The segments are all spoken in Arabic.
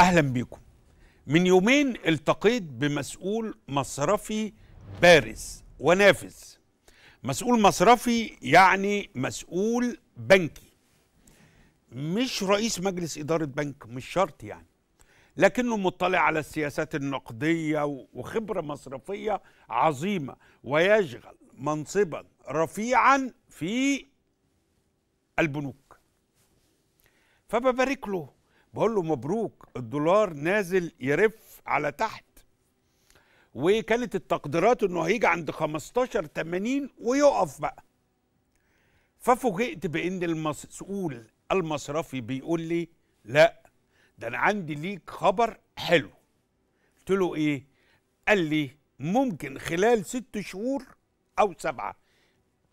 اهلا بيكم من يومين التقيت بمسؤول مصرفي بارز ونافذ مسؤول مصرفي يعني مسؤول بنكي مش رئيس مجلس إدارة بنك مش شرط يعني لكنه مطلع على السياسات النقدية وخبرة مصرفية عظيمة ويشغل منصبا رفيعا في البنوك فببارك له بقول له مبروك الدولار نازل يرف على تحت وكانت التقديرات انه هيجي عند 15 80 ويقف بقى ففوجئت بان المسؤول المصرفي بيقول لي لا ده انا عندي ليك خبر حلو قلت له ايه قال لي ممكن خلال ست شهور او سبعه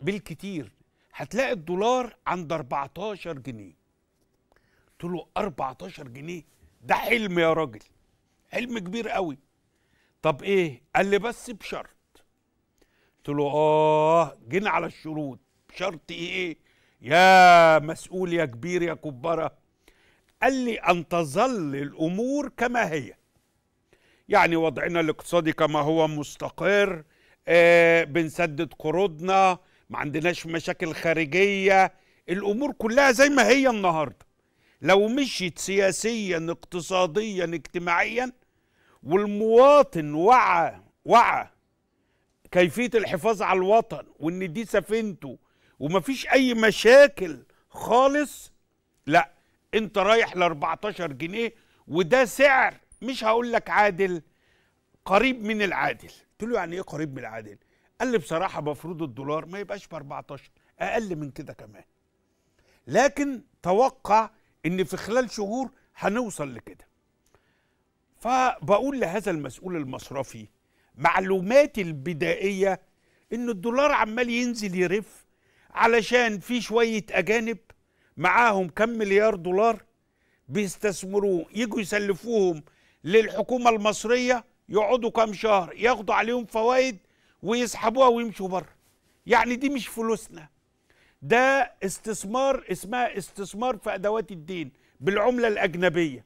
بالكتير هتلاقي الدولار عند 14 جنيه قلت له 14 جنيه ده حلم يا راجل حلم كبير قوي طب ايه قال لي بس بشرط قلت له اه جينا على الشروط بشرط ايه يا مسؤول يا كبير يا كبره قال لي ان تظل الامور كما هي يعني وضعنا الاقتصادي كما هو مستقر آه بنسدد قروضنا ما عندناش مشاكل خارجيه الامور كلها زي ما هي النهارده لو مشيت سياسيا اقتصاديا اجتماعيا والمواطن وعى وعى كيفيه الحفاظ على الوطن وان دي سفينته ومفيش اي مشاكل خالص لا انت رايح ل 14 جنيه وده سعر مش هقول لك عادل قريب من العادل قلت له يعني ايه قريب من العادل قال لي بصراحه مفروض الدولار ما يبقاش ب 14 اقل من كده كمان لكن توقع ان في خلال شهور هنوصل لكده فبقول لهذا المسؤول المصرفي معلوماتي البدائيه ان الدولار عمال ينزل يرف علشان في شويه اجانب معاهم كم مليار دولار بيستثمروه يجوا يسلفوهم للحكومه المصريه يقعدوا كام شهر ياخدوا عليهم فوائد ويسحبوها ويمشوا بره يعني دي مش فلوسنا ده استثمار اسمها استثمار في ادوات الدين بالعمله الاجنبيه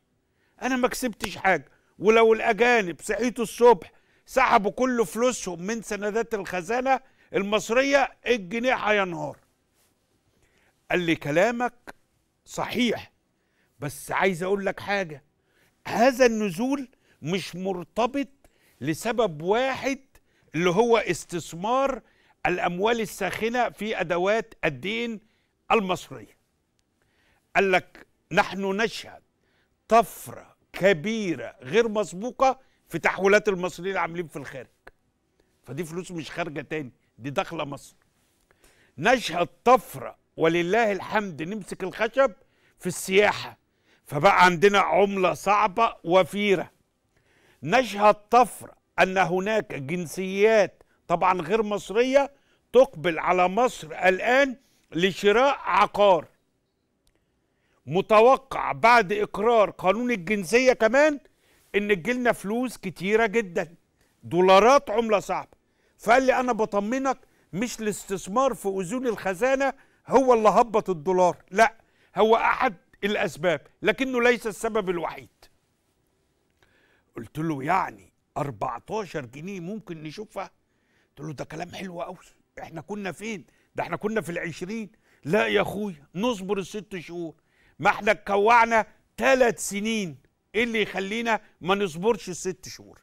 انا ما كسبتش حاجه ولو الاجانب صحيتوا الصبح سحبوا كل فلوسهم من سندات الخزانه المصريه الجنيه هينهار قال لي كلامك صحيح بس عايز اقول لك حاجه هذا النزول مش مرتبط لسبب واحد اللي هو استثمار الأموال الساخنة في أدوات الدين المصرية قال لك نحن نشهد طفرة كبيرة غير مسبوقة في تحويلات المصريين العاملين في الخارج فدي فلوس مش خارجة تاني دي داخلة مصر نشهد طفرة ولله الحمد نمسك الخشب في السياحة فبقى عندنا عملة صعبة وفيرة نشهد طفرة أن هناك جنسيات طبعا غير مصرية تقبل على مصر الآن لشراء عقار متوقع بعد إقرار قانون الجنسية كمان إن تجيلنا فلوس كتيرة جدا دولارات عملة صعبة فقال لي أنا بطمنك مش الاستثمار في أذون الخزانة هو اللي هبط الدولار لا هو أحد الأسباب لكنه ليس السبب الوحيد قلت له يعني 14 جنيه ممكن نشوفها قلت له ده كلام حلو قوي احنا كنا فين ده احنا كنا في العشرين لا يا اخويا نصبر الست شهور ما احنا اتكوعنا ثلاث سنين ايه اللي يخلينا ما نصبرش الست شهور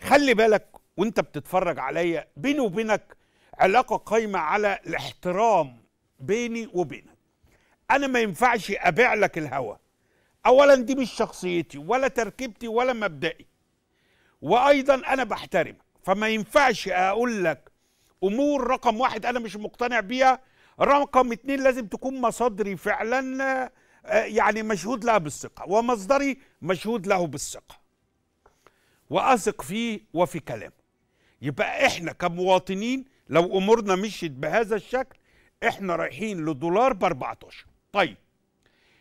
خلي بالك وانت بتتفرج عليا بيني وبينك علاقة قايمة على الاحترام بيني وبينك انا ما ينفعش ابيع لك الهوى اولا دي مش شخصيتي ولا تركيبتي ولا مبدئي وايضا انا بحترمك فما ينفعش اقول لك امور رقم واحد انا مش مقتنع بيها رقم اتنين لازم تكون مصادري فعلا آه، يعني مشهود لها بالثقه ومصدري مشهود له بالثقه واثق فيه وفي كلامه يبقى احنا كمواطنين لو امورنا مشيت بهذا الشكل احنا رايحين لدولار ب 14 طيب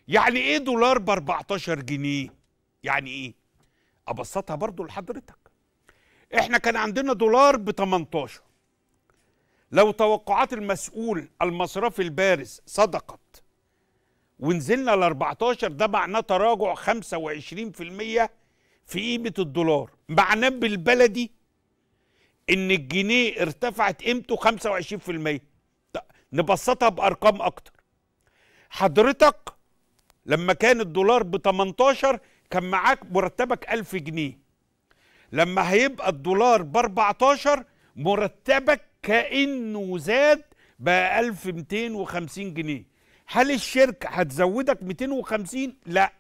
يعني ايه دولار ب 14 جنيه يعني ايه ابسطها برضو لحضرتك احنا كان عندنا دولار ب 18 لو توقعات المسؤول المصرفي البارز صدقت ونزلنا ل 14 ده معناه تراجع 25% في قيمة الدولار معناه بالبلدي ان الجنيه ارتفعت قيمته 25% نبسطها بارقام اكتر حضرتك لما كان الدولار ب 18 كان معاك مرتبك 1000 جنيه لما هيبقى الدولار ب 14 مرتبك كانه زاد بقى 1250 جنيه هل الشركه هتزودك 250 لا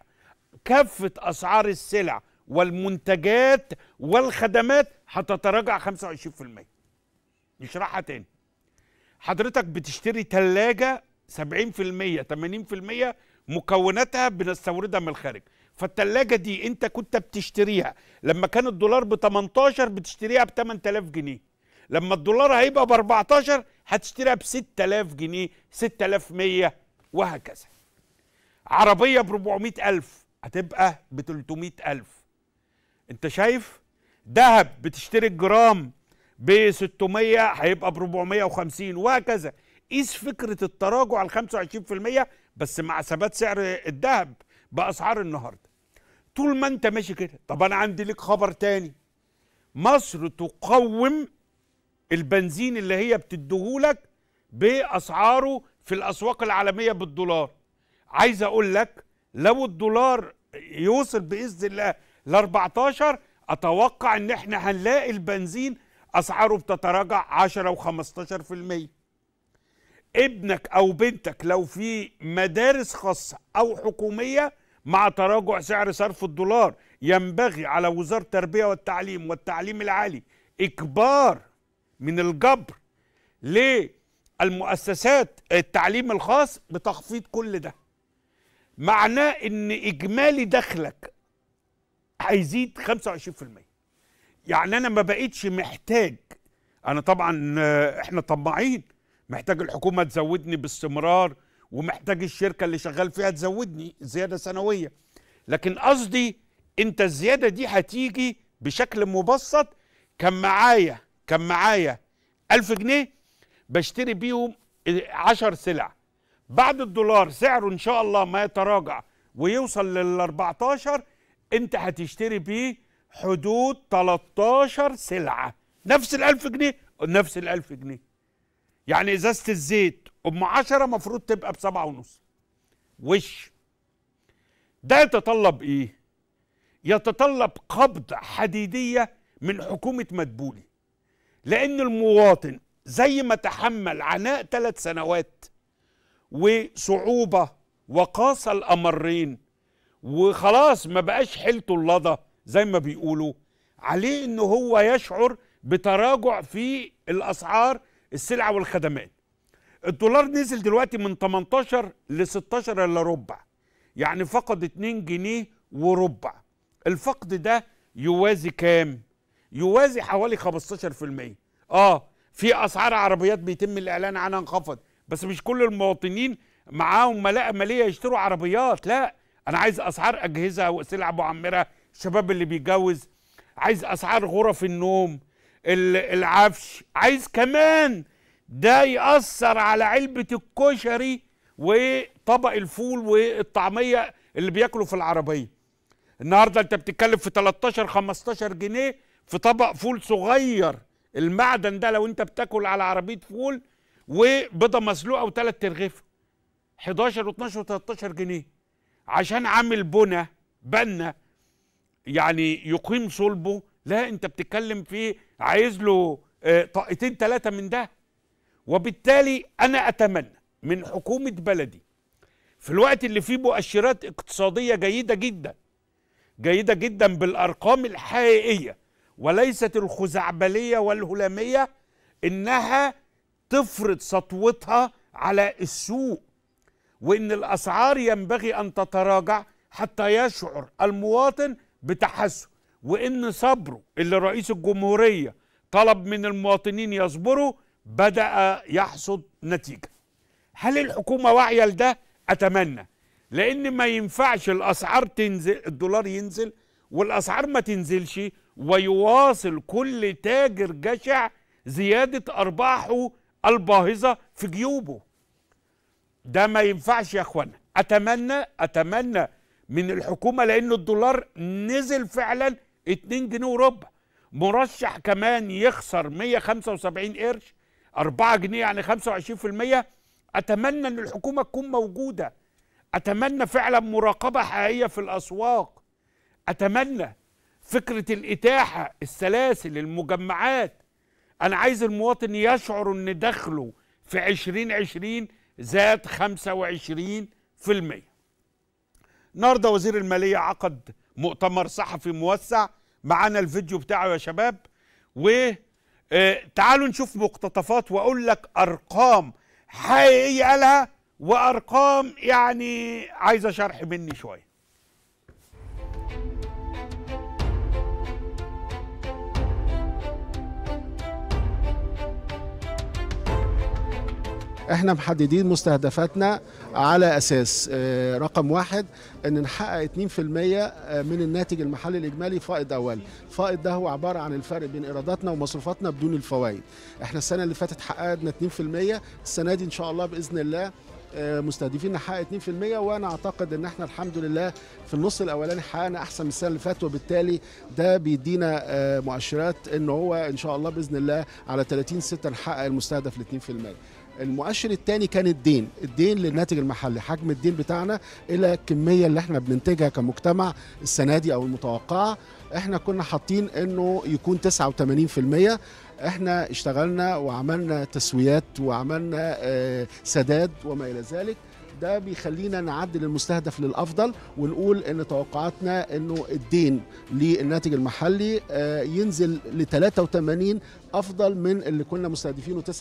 كافه اسعار السلع والمنتجات والخدمات هتتراجع 25% نشرحها تاني حضرتك بتشتري ثلاجه 70% 80% مكوناتها بنستوردها من الخارج فالتلاجة دي انت كنت بتشتريها لما كان الدولار ب 18 بتشتريها ب 8000 جنيه لما الدولار هيبقى ب 14 هتشتريها ب 6000 جنيه 6100 وهكذا عربية ب 400000 هتبقى ب 300000 انت شايف ذهب بتشتري الجرام ب 600 هيبقى ب 450 وهكذا قيس فكرة التراجع ال 25% بس مع ثبات سعر الذهب باسعار النهارده طول ما انت ماشي كده طب انا عندي لك خبر تاني مصر تقوم البنزين اللي هي بتديهولك باسعاره في الاسواق العالميه بالدولار عايز اقول لك لو الدولار يوصل باذن الله ل 14 اتوقع ان احنا هنلاقي البنزين اسعاره بتتراجع 10 و15% ابنك او بنتك لو في مدارس خاصه او حكوميه مع تراجع سعر صرف الدولار ينبغي على وزارة التربية والتعليم والتعليم العالي إجبار من الجبر للمؤسسات التعليم الخاص بتخفيض كل ده معناه إن إجمالي دخلك هيزيد 25% يعني أنا ما بقيتش محتاج أنا طبعا إحنا طماعين محتاج الحكومة تزودني باستمرار ومحتاج الشركه اللي شغال فيها تزودني زياده سنويه لكن قصدي انت الزياده دي هتيجي بشكل مبسط كان معايا كان معايا 1000 جنيه بشتري بيهم 10 سلع بعد الدولار سعره ان شاء الله ما يتراجع ويوصل لل 14 انت هتشتري بيه حدود 13 سلعه نفس ال 1000 جنيه نفس ال 1000 جنيه يعني ازازه الزيت ام 10 مفروض تبقى بسبعة ونص وش ده يتطلب ايه يتطلب قبض حديدية من حكومة مدبولي لان المواطن زي ما تحمل عناء ثلاث سنوات وصعوبة وقاس الامرين وخلاص ما بقاش حيلته اللضة زي ما بيقولوا عليه ان هو يشعر بتراجع في الاسعار السلع والخدمات الدولار نزل دلوقتي من 18 ل 16 الا ربع يعني فقد 2 جنيه وربع الفقد ده يوازي كام يوازي حوالي 15% اه في اسعار عربيات بيتم الاعلان عنها انخفض بس مش كل المواطنين معاهم ملاءه ماليه يشتروا عربيات لا انا عايز اسعار اجهزه وسلع معمره الشباب اللي بيتجوز عايز اسعار غرف النوم العفش عايز كمان ده يأثر على علبة الكشري وطبق الفول والطعمية اللي بياكلوا في العربية النهاردة انت بتتكلم في 13 15 جنيه في طبق فول صغير المعدن ده لو انت بتاكل على عربية فول وبيضة مسلوقة وثلاث ترغيفة 11 و12 و13 جنيه عشان عامل بنا بنا يعني يقيم صلبه لا انت بتتكلم في عايز له آه، طاقتين ثلاثة من ده وبالتالي أنا أتمنى من حكومة بلدي في الوقت اللي فيه مؤشرات اقتصادية جيدة جدا جيدة جدا بالأرقام الحقيقية وليست الخزعبلية والهلامية إنها تفرض سطوتها على السوق وإن الأسعار ينبغي أن تتراجع حتى يشعر المواطن بتحسن وإن صبره اللي رئيس الجمهورية طلب من المواطنين يصبروا بدأ يحصد نتيجة هل الحكومة واعية لده؟ أتمنى لأن ما ينفعش الأسعار تنزل الدولار ينزل والأسعار ما تنزلش ويواصل كل تاجر جشع زيادة أرباحه الباهظة في جيوبه ده ما ينفعش يا أخوانا أتمنى أتمنى من الحكومة لأن الدولار نزل فعلا 2 جنيه وربع مرشح كمان يخسر 175 قرش 4 جنيه يعني 25% اتمنى ان الحكومه تكون موجوده اتمنى فعلا مراقبه حقيقيه في الاسواق اتمنى فكره الاتاحه السلاسل المجمعات انا عايز المواطن يشعر ان دخله في 2020 زاد 25% النهارده وزير الماليه عقد مؤتمر صحفي موسع معانا الفيديو بتاعه يا شباب و آه، تعالوا نشوف مقتطفات واقول لك ارقام حقيقيه قالها وارقام يعني عايزه شرح مني شويه احنا محددين مستهدفاتنا على اساس آه، رقم واحد ان نحقق 2% آه، من الناتج المحلي الاجمالي فائض اولي، الفائض ده هو عباره عن الفرق بين ايراداتنا ومصروفاتنا بدون الفوائد. احنا السنه اللي فاتت حققنا 2%، السنه دي ان شاء الله باذن الله آه، مستهدفين نحقق 2% وانا اعتقد ان احنا الحمد لله في النص الاولاني حققنا احسن من السنه اللي فاتت وبالتالي ده بيدينا مؤشرات ان هو ان شاء الله باذن الله على 30 6 نحقق المستهدف ل 2%. المؤشر الثاني كان الدين الدين للناتج المحلي حجم الدين بتاعنا الى الكميه اللي احنا بننتجها كمجتمع السنه دي او المتوقعه احنا كنا حاطين انه يكون 89% احنا اشتغلنا وعملنا تسويات وعملنا آه، سداد وما الى ذلك ده بيخلينا نعدل المستهدف للافضل ونقول ان توقعاتنا انه الدين للناتج المحلي آه، ينزل ل 83 افضل من اللي كنا مستهدفينه 89%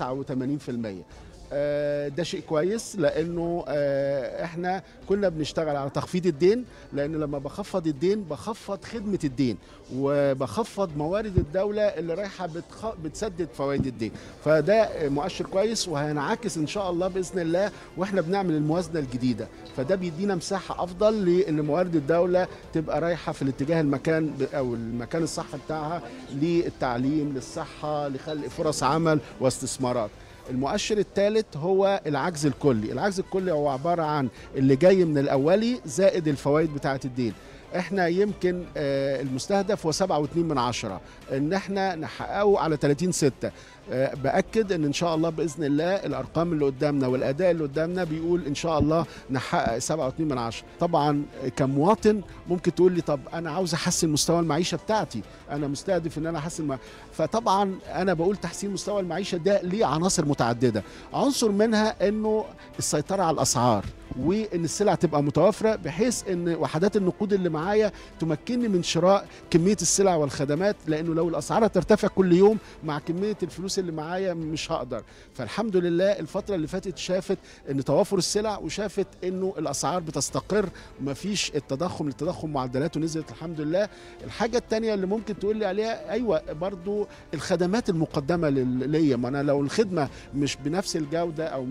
آه، ده شيء كويس لانه آه، احنا كنا بنشتغل على تخفيض الدين لان لما بخفض الدين بخفض خدمه الدين وبخفض موارد الدوله اللي رايحه بتخ... بتسدد فوائد الدين فده مؤشر كويس وهينعكس ان شاء الله باذن الله واحنا بنعمل الموازنه الجديده فده بيدينا مساحه افضل لان موارد الدوله تبقى رايحه في الاتجاه المكان او المكان الصح بتاعها للتعليم للصحه لخلق فرص عمل واستثمارات المؤشر الثالث هو العجز الكلي العجز الكلي هو عبارة عن اللي جاي من الأولي زائد الفوائد بتاعة الدين احنا يمكن آه، المستهدف هو 7.2 من عشرة ان احنا نحققه على 30 ستة آه، باكد ان ان شاء الله باذن الله الارقام اللي قدامنا والاداء اللي قدامنا بيقول ان شاء الله نحقق 7.2 من طبعا كمواطن ممكن تقول لي طب انا عاوز احسن مستوى المعيشه بتاعتي انا مستهدف ان انا احسن فطبعا انا بقول تحسين مستوى المعيشه ده ليه عناصر متعدده عنصر منها انه السيطره على الاسعار وان السلع تبقى متوافره بحيث ان وحدات النقود اللي معايا تمكنني من شراء كميه السلع والخدمات لانه لو الاسعار ترتفع كل يوم مع كميه الفلوس اللي معايا مش هقدر فالحمد لله الفتره اللي فاتت شافت ان توافر السلع وشافت انه الاسعار بتستقر فيش التضخم التضخم معدلاته نزلت الحمد لله الحاجه الثانيه اللي ممكن تقول لي عليها ايوه برضو الخدمات المقدمه ليا ما انا لو الخدمه مش بنفس الجوده او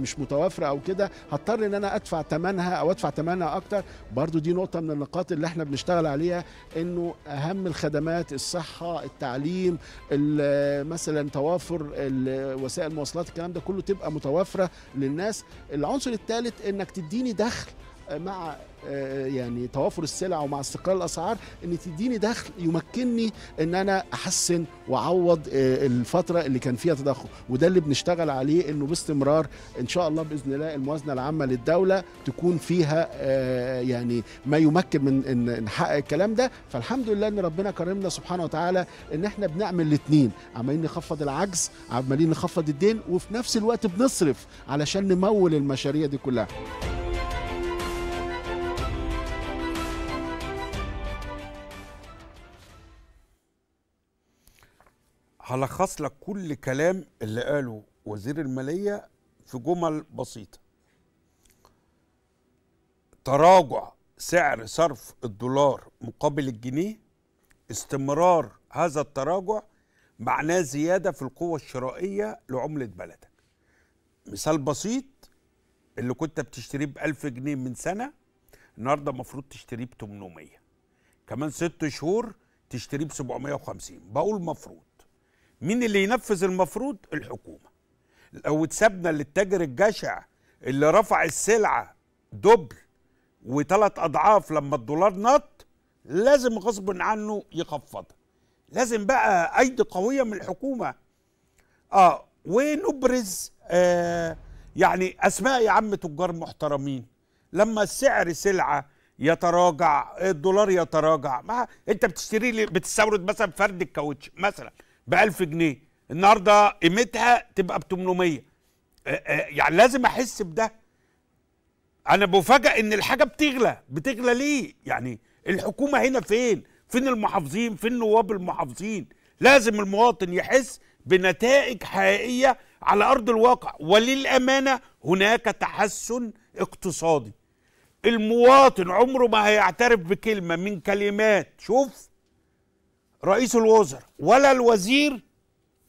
مش متوافره او كده هضطر ان انا ادفع ثمنها او ادفع ثمنها اكتر برضو دي نقطه من النقاط اللي احنا بنشتغل عليها انه اهم الخدمات الصحه التعليم مثلا توافر وسائل المواصلات الكلام ده كله تبقى متوافره للناس العنصر الثالث انك تديني دخل مع آه، آه، يعني توافر السلع ومع استقرار الاسعار ان تديني دخل يمكنني ان انا احسن واعوض آه، الفتره اللي كان فيها تضخم وده اللي بنشتغل عليه انه باستمرار ان شاء الله باذن الله الموازنه العامه للدوله تكون فيها يعني ما يمكن من ان نحقق الكلام ده فالحمد لله ان ربنا كرمنا سبحانه وتعالى ان احنا بنعمل الاثنين عمالين نخفض العجز عمالين نخفض الدين وفي نفس الوقت بنصرف علشان نمول المشاريع دي كلها هلخص لك كل كلام اللي قاله وزير المالية في جمل بسيطة تراجع سعر صرف الدولار مقابل الجنيه استمرار هذا التراجع معناه زيادة في القوة الشرائية لعملة بلدك مثال بسيط اللي كنت بتشتريه بألف جنيه من سنة النهاردة المفروض تشتريه ب 800 كمان ست شهور تشتريه ب 750 بقول مفروض مين اللي ينفذ المفروض الحكومة لو اتسابنا للتاجر الجشع اللي رفع السلعة دبل وثلاث أضعاف لما الدولار نط لازم غصب عنه يخفضها لازم بقى ايدي قوية من الحكومة آه ونبرز آه يعني أسماء يا عم تجار محترمين لما سعر سلعة يتراجع الدولار يتراجع ما انت بتشتري لي بتستورد مثلا فرد الكاوتش مثلا ب 1000 جنيه النهارده قيمتها تبقى ب 800 آه، آه، يعني لازم احس بده انا بفاجئ ان الحاجه بتغلى بتغلى ليه يعني الحكومه هنا فين فين المحافظين فين نواب المحافظين لازم المواطن يحس بنتائج حقيقيه على ارض الواقع وللامانه هناك تحسن اقتصادي المواطن عمره ما هيعترف بكلمه من كلمات شوف رئيس الوزراء ولا الوزير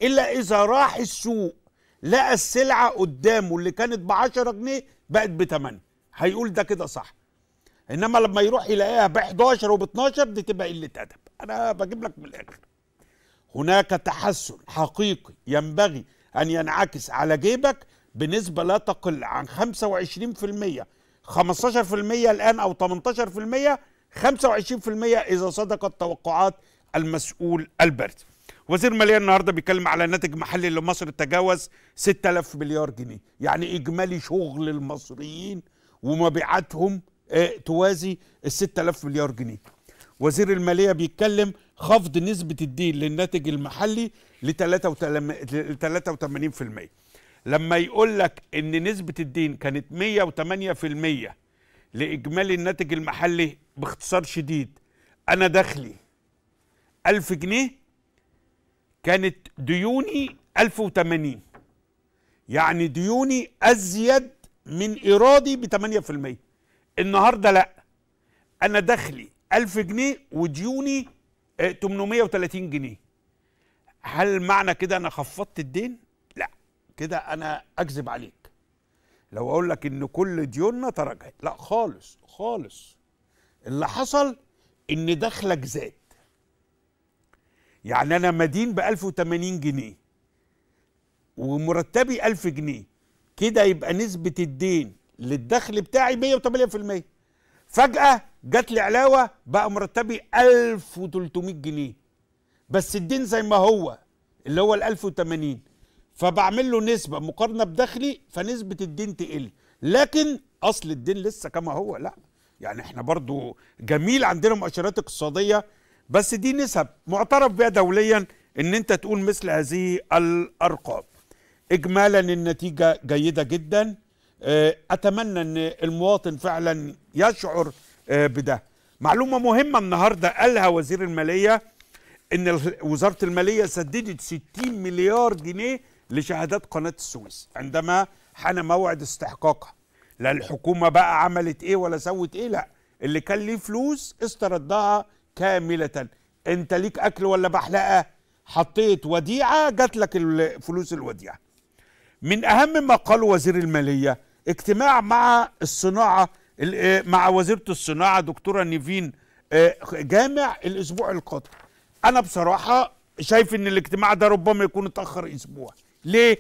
الا اذا راح السوق لقى السلعه قدامه اللي كانت ب 10 جنيه بقت ب 8 هيقول ده كده صح انما لما يروح يلاقيها ب 11 وب 12 دي تبقى قله ادب انا بجيب لك من الاخر هناك تحسن حقيقي ينبغي ان ينعكس على جيبك بنسبه لا تقل عن 25% 15% الان او 18% 25% اذا صدقت توقعات المسؤول البرد وزير الماليه النهارده بيتكلم على ناتج محلي لمصر تجاوز 6000 مليار جنيه يعني اجمالي شغل المصريين ومبيعاتهم آه، توازي ال 6000 مليار جنيه وزير الماليه بيتكلم خفض نسبه الدين للناتج المحلي ل 83% لما يقول لك ان نسبه الدين كانت 108% لاجمالي الناتج المحلي باختصار شديد انا دخلي ألف جنيه كانت ديوني ألف وثمانين يعني ديوني أزيد من إيرادي بثمانية في المية النهاردة لأ أنا دخلي ألف جنيه وديوني 830 آه، جنيه هل معنى كده أنا خفضت الدين؟ لأ كده أنا أكذب عليك لو أقول لك إن كل ديوننا تراجعت لأ خالص خالص اللي حصل إن دخلك زاد يعني انا مدين ب 1080 جنيه ومرتبي 1000 جنيه كده يبقى نسبه الدين للدخل بتاعي 108% فجاه جات لي علاوه بقى مرتبي 1300 جنيه بس الدين زي ما هو اللي هو ال 1080 فبعمل له نسبه مقارنه بدخلي فنسبه الدين تقل لكن اصل الدين لسه كما هو لا يعني احنا برضو جميل عندنا مؤشرات اقتصاديه بس دي نسب معترف بها دوليا ان انت تقول مثل هذه الارقام اجمالا النتيجه جيده جدا آه، اتمنى ان المواطن فعلا يشعر آه، بده معلومه مهمه النهارده قالها وزير الماليه ان وزاره الماليه سددت 60 مليار جنيه لشهادات قناه السويس عندما حان موعد استحقاقها لا الحكومه بقى عملت ايه ولا سوت ايه لا اللي كان ليه فلوس استردها كاملة انت ليك اكل ولا بحلقة حطيت وديعة جات لك فلوس الوديعة من اهم ما قاله وزير المالية اجتماع مع الصناعة آه، مع وزيرة الصناعة دكتورة نيفين آه، جامع الاسبوع القادم انا بصراحة شايف ان الاجتماع ده ربما يكون اتأخر اسبوع ليه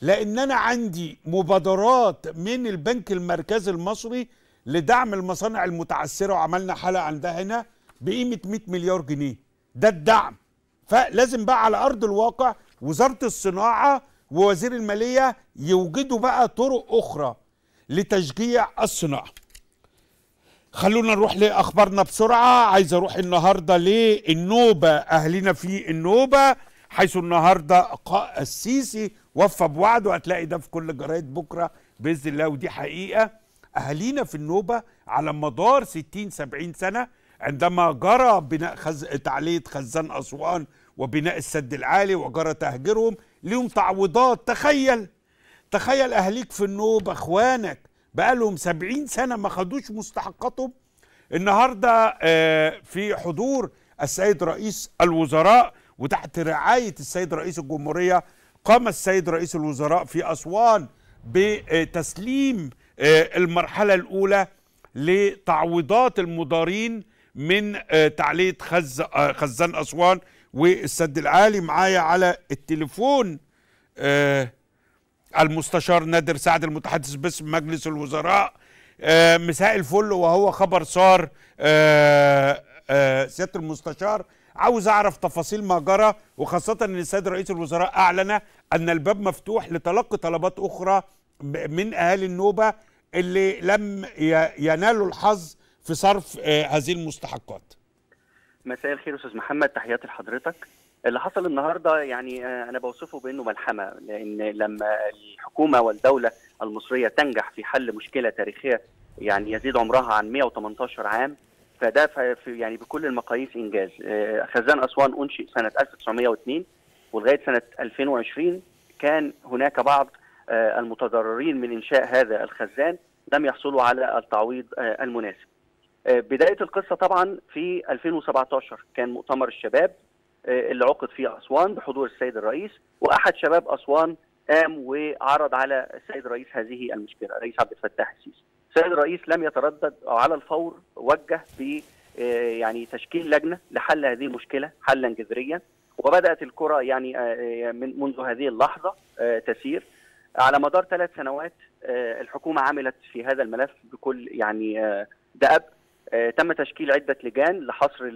لان انا عندي مبادرات من البنك المركزي المصري لدعم المصانع المتعثرة وعملنا حلقة عندها هنا بقيمه 100 مليار جنيه ده الدعم فلازم بقى على ارض الواقع وزاره الصناعه ووزير الماليه يوجدوا بقى طرق اخرى لتشجيع الصناعه خلونا نروح لاخبارنا بسرعه عايز اروح النهارده للنوبه اهلنا في النوبه حيث النهارده قاء السيسي وفى بوعده هتلاقي ده في كل الجرايد بكره باذن الله ودي حقيقه اهالينا في النوبه على مدار 60 70 سنه عندما جرى بناء خز... تعلية خزان أسوان وبناء السد العالي وجرى تهجيرهم ليهم تعويضات تخيل تخيل أهليك في النوبة إخوانك بقالهم سبعين سنة ما خدوش مستحقاتهم النهاردة آه، في حضور السيد رئيس الوزراء وتحت رعاية السيد رئيس الجمهورية قام السيد رئيس الوزراء في أسوان بتسليم آه، المرحلة الأولى لتعويضات المضارين من آه، تعليق خز آه، خزان اسوان والسد العالي معايا على التليفون آه، المستشار نادر سعد المتحدث باسم مجلس الوزراء مساء الفل وهو خبر صار سياده المستشار عاوز اعرف تفاصيل ما جرى وخاصه ان السيد رئيس الوزراء اعلن ان الباب مفتوح لتلقي طلبات اخرى من اهالي النوبه اللي لم ينالوا الحظ في صرف آه، هذه المستحقات مساء الخير استاذ محمد تحياتي لحضرتك اللي حصل النهارده يعني آه، انا بوصفه بانه ملحمه لان لما الحكومه والدوله المصريه تنجح في حل مشكله تاريخيه يعني يزيد عمرها عن 118 عام فده في يعني بكل المقاييس انجاز آه، خزان اسوان انشئ سنه 1902 ولغايه سنه 2020 كان هناك بعض المتضررين من انشاء هذا الخزان لم يحصلوا على التعويض المناسب آه، بدايه القصه طبعا في 2017 كان مؤتمر الشباب آه، اللي عقد في اسوان بحضور السيد الرئيس واحد شباب اسوان قام وعرض على السيد الرئيس هذه المشكله الرئيس عبد الفتاح السيسي السيد الرئيس لم يتردد على الفور وجه ب آه، يعني تشكيل لجنه لحل هذه المشكله حلا جذريا وبدات الكره يعني من منذ هذه اللحظه تسير على مدار ثلاث سنوات الحكومه عملت في هذا الملف بكل يعني دأب آه، تم تشكيل عدة لجان لحصر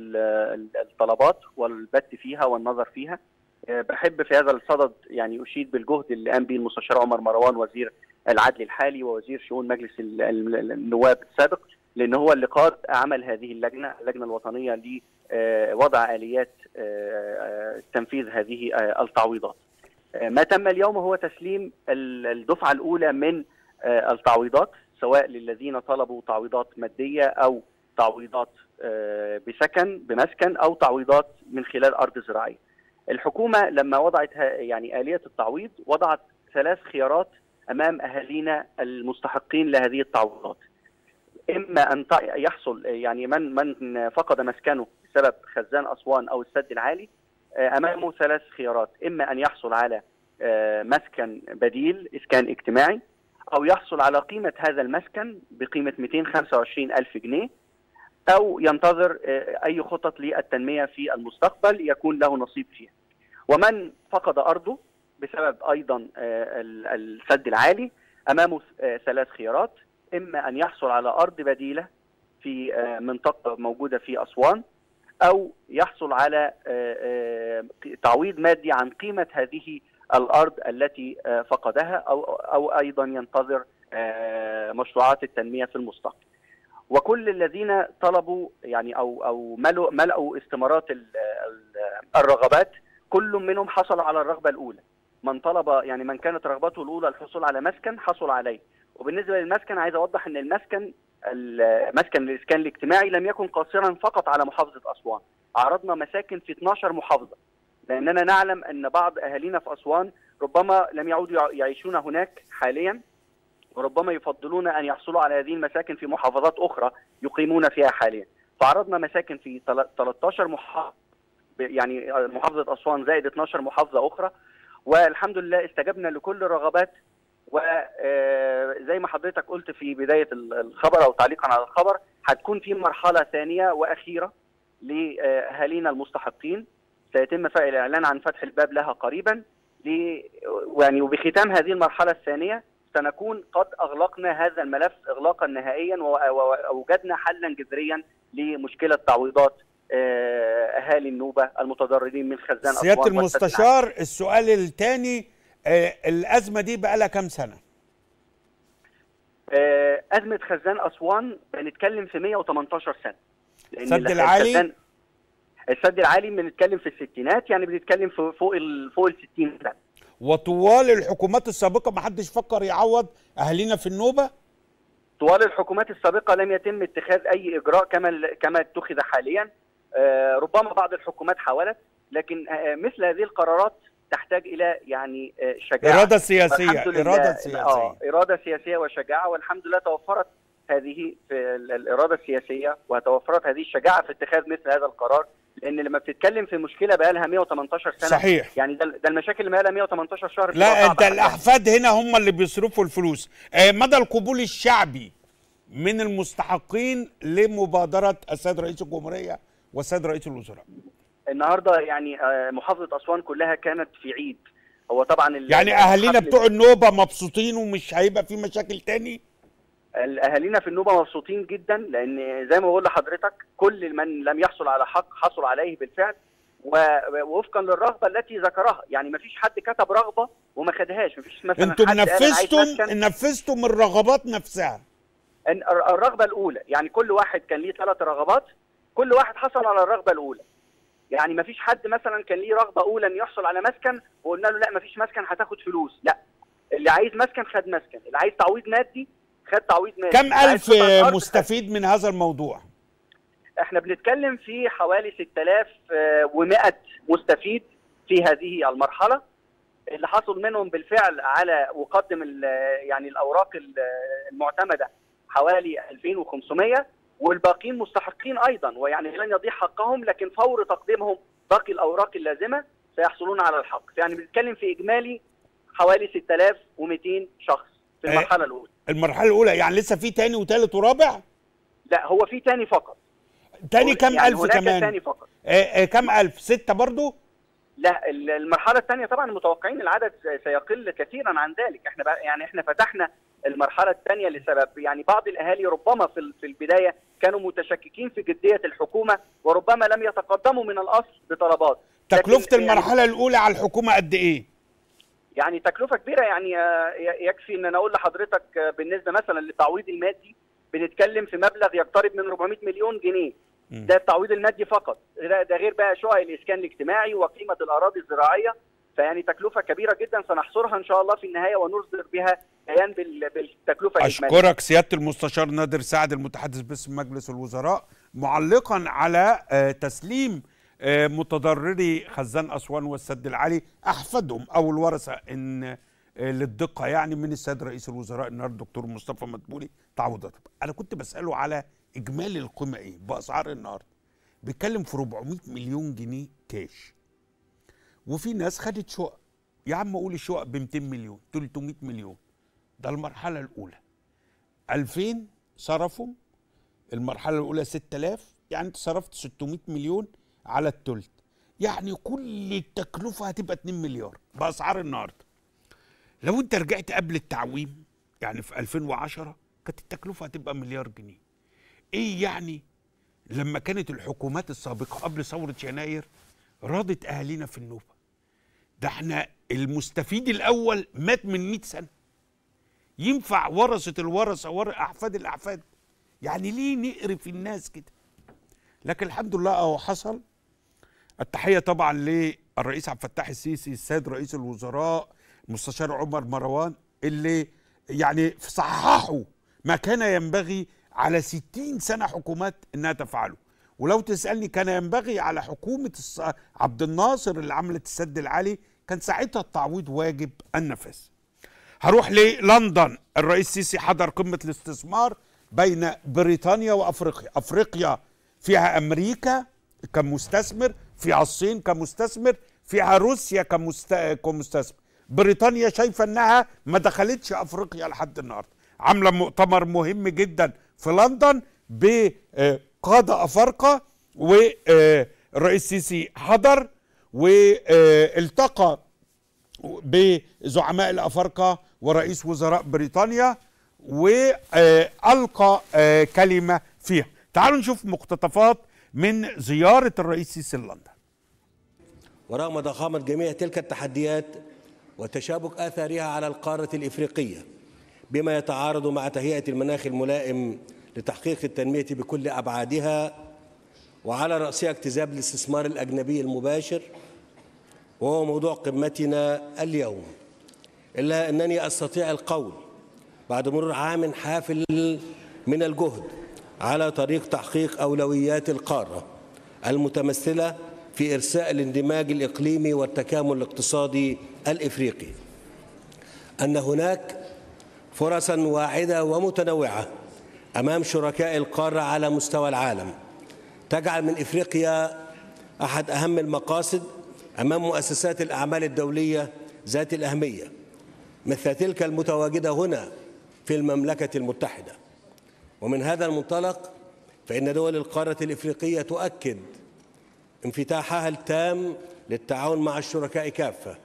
الطلبات والبت فيها والنظر فيها آه، بحب في هذا الصدد يعني أشيد بالجهد اللي قام به المستشار عمر مروان وزير العدل الحالي ووزير شؤون مجلس النواب السابق لأن هو اللي قاد عمل هذه اللجنة اللجنة الوطنية لوضع آليات آه، تنفيذ هذه التعويضات ما تم اليوم هو تسليم الدفعة الأولى من التعويضات سواء للذين طلبوا تعويضات مادية أو تعويضات آه، بسكن بمسكن او تعويضات من خلال ارض زراعيه. الحكومه لما وضعت يعني اليه التعويض وضعت ثلاث خيارات امام اهالينا المستحقين لهذه التعويضات. اما ان يحصل يعني من من فقد مسكنه بسبب خزان اسوان او السد العالي آه، امامه ثلاث خيارات، اما ان يحصل على آه، مسكن بديل اسكان اجتماعي او يحصل على قيمه هذا المسكن بقيمه 225 الف جنيه او ينتظر آه، اي خطط للتنميه في المستقبل يكون له نصيب فيها. ومن فقد ارضه بسبب ايضا آه، السد العالي امامه آه، ثلاث خيارات اما ان يحصل على ارض بديله في منطقه موجوده في اسوان او يحصل على تعويض مادي عن قيمه هذه الارض التي فقدها او او ايضا ينتظر مشروعات التنميه في المستقبل. وكل الذين طلبوا يعني او او ملوا ملأوا استمارات الرغبات كل منهم حصل على الرغبه الاولى من طلب يعني من كانت رغبته الاولى الحصول على مسكن حصل عليه وبالنسبه للمسكن عايز اوضح ان المسكن مسكن الاسكان الاجتماعي لم يكن قاصرا فقط على محافظه اسوان عرضنا مساكن في 12 محافظه لاننا نعلم ان بعض اهالينا في اسوان ربما لم يعودوا يعيشون هناك حاليا وربما يفضلون ان يحصلوا على هذه المساكن في محافظات اخرى يقيمون فيها حاليا فعرضنا مساكن في 13 محافظه يعني محافظه اسوان زائد 12 محافظه اخرى والحمد لله استجبنا لكل الرغبات وزي آه، ما حضرتك قلت في بدايه الخبر او تعليقا على الخبر هتكون في مرحله ثانيه واخيره لاهالينا المستحقين سيتم الاعلان عن فتح الباب لها قريبا يعني وبختام هذه المرحله الثانيه سنكون قد اغلقنا هذا الملف اغلاقا نهائيا واوجدنا حلا جذريا لمشكله تعويضات آه، اهالي النوبه المتضررين من خزان سياده المستشار السؤال الثاني آه، الازمه دي بقى لها كام سنه؟ آه، أزمة خزان أسوان بنتكلم في 118 سنة السد العالي السد العالي بنتكلم في الستينات يعني بنتكلم في فوق ال فوق ال 60 سنة وطوال الحكومات السابقه ما حدش فكر يعوض اهالينا في النوبه طوال الحكومات السابقه لم يتم اتخاذ اي اجراء كما كما اتخذ حاليا آه، ربما بعض الحكومات حاولت لكن آه، مثل هذه القرارات تحتاج الى يعني آه، شجاعه اراده سياسيه اراده سياسيه اه اراده سياسيه وشجاعه والحمد لله توفرت هذه في الاراده السياسيه وتوفرت هذه الشجاعه في اتخاذ مثل هذا القرار لان لما بتتكلم في مشكله بقى لها 118 سنه صحيح يعني ده, المشاكل اللي بقى لها 118 شهر لا ده الاحفاد هنا هم اللي بيصرفوا الفلوس آه، مدى القبول الشعبي من المستحقين لمبادره السيد رئيس الجمهوريه والسيد رئيس الوزراء النهارده يعني آه، محافظه اسوان كلها كانت في عيد هو طبعا يعني اهالينا بتوع النوبه مبسوطين ومش هيبقى في مشاكل تاني الاهالينا في النوبه مبسوطين جدا لان زي ما بقول لحضرتك كل من لم يحصل على حق حصل عليه بالفعل ووفقا للرغبه التي ذكرها يعني ما فيش حد كتب رغبه وما خدهاش ما فيش مثلا انتم نفذتم نفذتم الرغبات نفسها الرغبه الاولى يعني كل واحد كان ليه ثلاث رغبات كل واحد حصل على الرغبه الاولى يعني ما فيش حد مثلا كان ليه رغبه اولى ان يحصل على مسكن وقلنا له لا ما فيش مسكن هتاخد فلوس لا اللي عايز مسكن خد مسكن اللي عايز تعويض مادي خد تعويض مالي كم الف مستفيد من هذا الموضوع؟ احنا بنتكلم في حوالي 6100 آه، مستفيد في هذه المرحله اللي حصل منهم بالفعل على وقدم يعني الاوراق المعتمده حوالي 2500 والباقيين مستحقين ايضا ويعني لن يضيع حقهم لكن فور تقديمهم باقي الاوراق اللازمه سيحصلون على الحق يعني بنتكلم في اجمالي حوالي 6200 شخص في آه، المرحله الاولى المرحله الاولى يعني لسه في تاني وتالت ورابع لا هو في تاني فقط تاني كام يعني الف كمان تاني فقط آه آه كام الف سته برضو لا المرحله الثانيه طبعا متوقعين العدد سيقل كثيرا عن ذلك احنا بقى يعني احنا فتحنا المرحله الثانيه لسبب يعني بعض الاهالي ربما في في البدايه كانوا متشككين في جديه الحكومه وربما لم يتقدموا من الاصل بطلبات تكلفه يعني المرحله يعني الاولى على الحكومه قد ايه يعني تكلفه كبيره يعني آه، يكفي ان انا اقول لحضرتك آه، بالنسبه مثلا للتعويض المادي بنتكلم في مبلغ يقترب من 400 مليون جنيه ده التعويض المادي فقط ده غير بقى شقق الاسكان الاجتماعي وقيمه الاراضي الزراعيه فيعني تكلفه كبيره جدا سنحصرها ان شاء الله في النهايه ونصدر بها بيان بالتكلفه اشكرك سياده المستشار نادر سعد المتحدث باسم مجلس الوزراء معلقا على آه، تسليم آه، متضرري خزان أسوان والسد العالي أحفادهم أو الورثة إن آه، للدقة يعني من السيد رئيس الوزراء النهارده الدكتور مصطفى مدبولي تعويضات أنا كنت بسأله على إجمالي القيمة إيه بأسعار النهارده بيتكلم في 400 مليون جنيه كاش وفي ناس خدت شقق يا عم قول الشقق ب 200 مليون 300 مليون ده المرحلة الأولى 2000 صرفوا المرحلة الأولى 6000 يعني أنت صرفت 600 مليون على الثلث يعني كل التكلفه هتبقى 2 مليار باسعار النهارده لو انت رجعت قبل التعويم يعني في 2010 كانت التكلفه هتبقى مليار جنيه ايه يعني لما كانت الحكومات السابقه قبل ثوره يناير راضت اهالينا في النوبه ده احنا المستفيد الاول مات من 100 سنه ينفع ورثه الورثه ور... احفاد الاحفاد يعني ليه نقرف الناس كده لكن الحمد لله اهو حصل التحيه طبعا للرئيس عبد الفتاح السيسي السيد رئيس الوزراء المستشار عمر مروان اللي يعني صححوا ما كان ينبغي على 60 سنه حكومات انها تفعله ولو تسالني كان ينبغي على حكومه عبد الناصر اللي عملت السد العالي كان ساعتها التعويض واجب النفذ هروح للندن الرئيس السيسي حضر قمه الاستثمار بين بريطانيا وافريقيا افريقيا فيها امريكا كمستثمر فيها الصين كمستثمر فيها روسيا كمست... كمستثمر بريطانيا شايفه انها ما دخلتش افريقيا لحد النهارده عامله مؤتمر مهم جدا في لندن بقاده آه، افارقه والرئيس آه، السيسي حضر والتقى آه، بزعماء الافارقه ورئيس وزراء بريطانيا والقى كلمه فيها تعالوا نشوف مقتطفات من زيارة الرئيس سيسي لندن ورغم ضخامة جميع تلك التحديات وتشابك آثارها على القارة الإفريقية بما يتعارض مع تهيئة المناخ الملائم لتحقيق التنمية بكل أبعادها وعلى رأسها اكتذاب الاستثمار الأجنبي المباشر وهو موضوع قمتنا اليوم إلا أنني أستطيع القول بعد مرور عام حافل من الجهد على طريق تحقيق أولويات القارة المتمثلة في إرساء الاندماج الإقليمي والتكامل الاقتصادي الإفريقي أن هناك فرصا واعدة ومتنوعة أمام شركاء القارة على مستوى العالم تجعل من إفريقيا أحد أهم المقاصد أمام مؤسسات الأعمال الدولية ذات الأهمية مثل تلك المتواجدة هنا في المملكة المتحدة ومن هذا المنطلق فإن دول القارة الإفريقية تؤكد انفتاحها التام للتعاون مع الشركاء كافة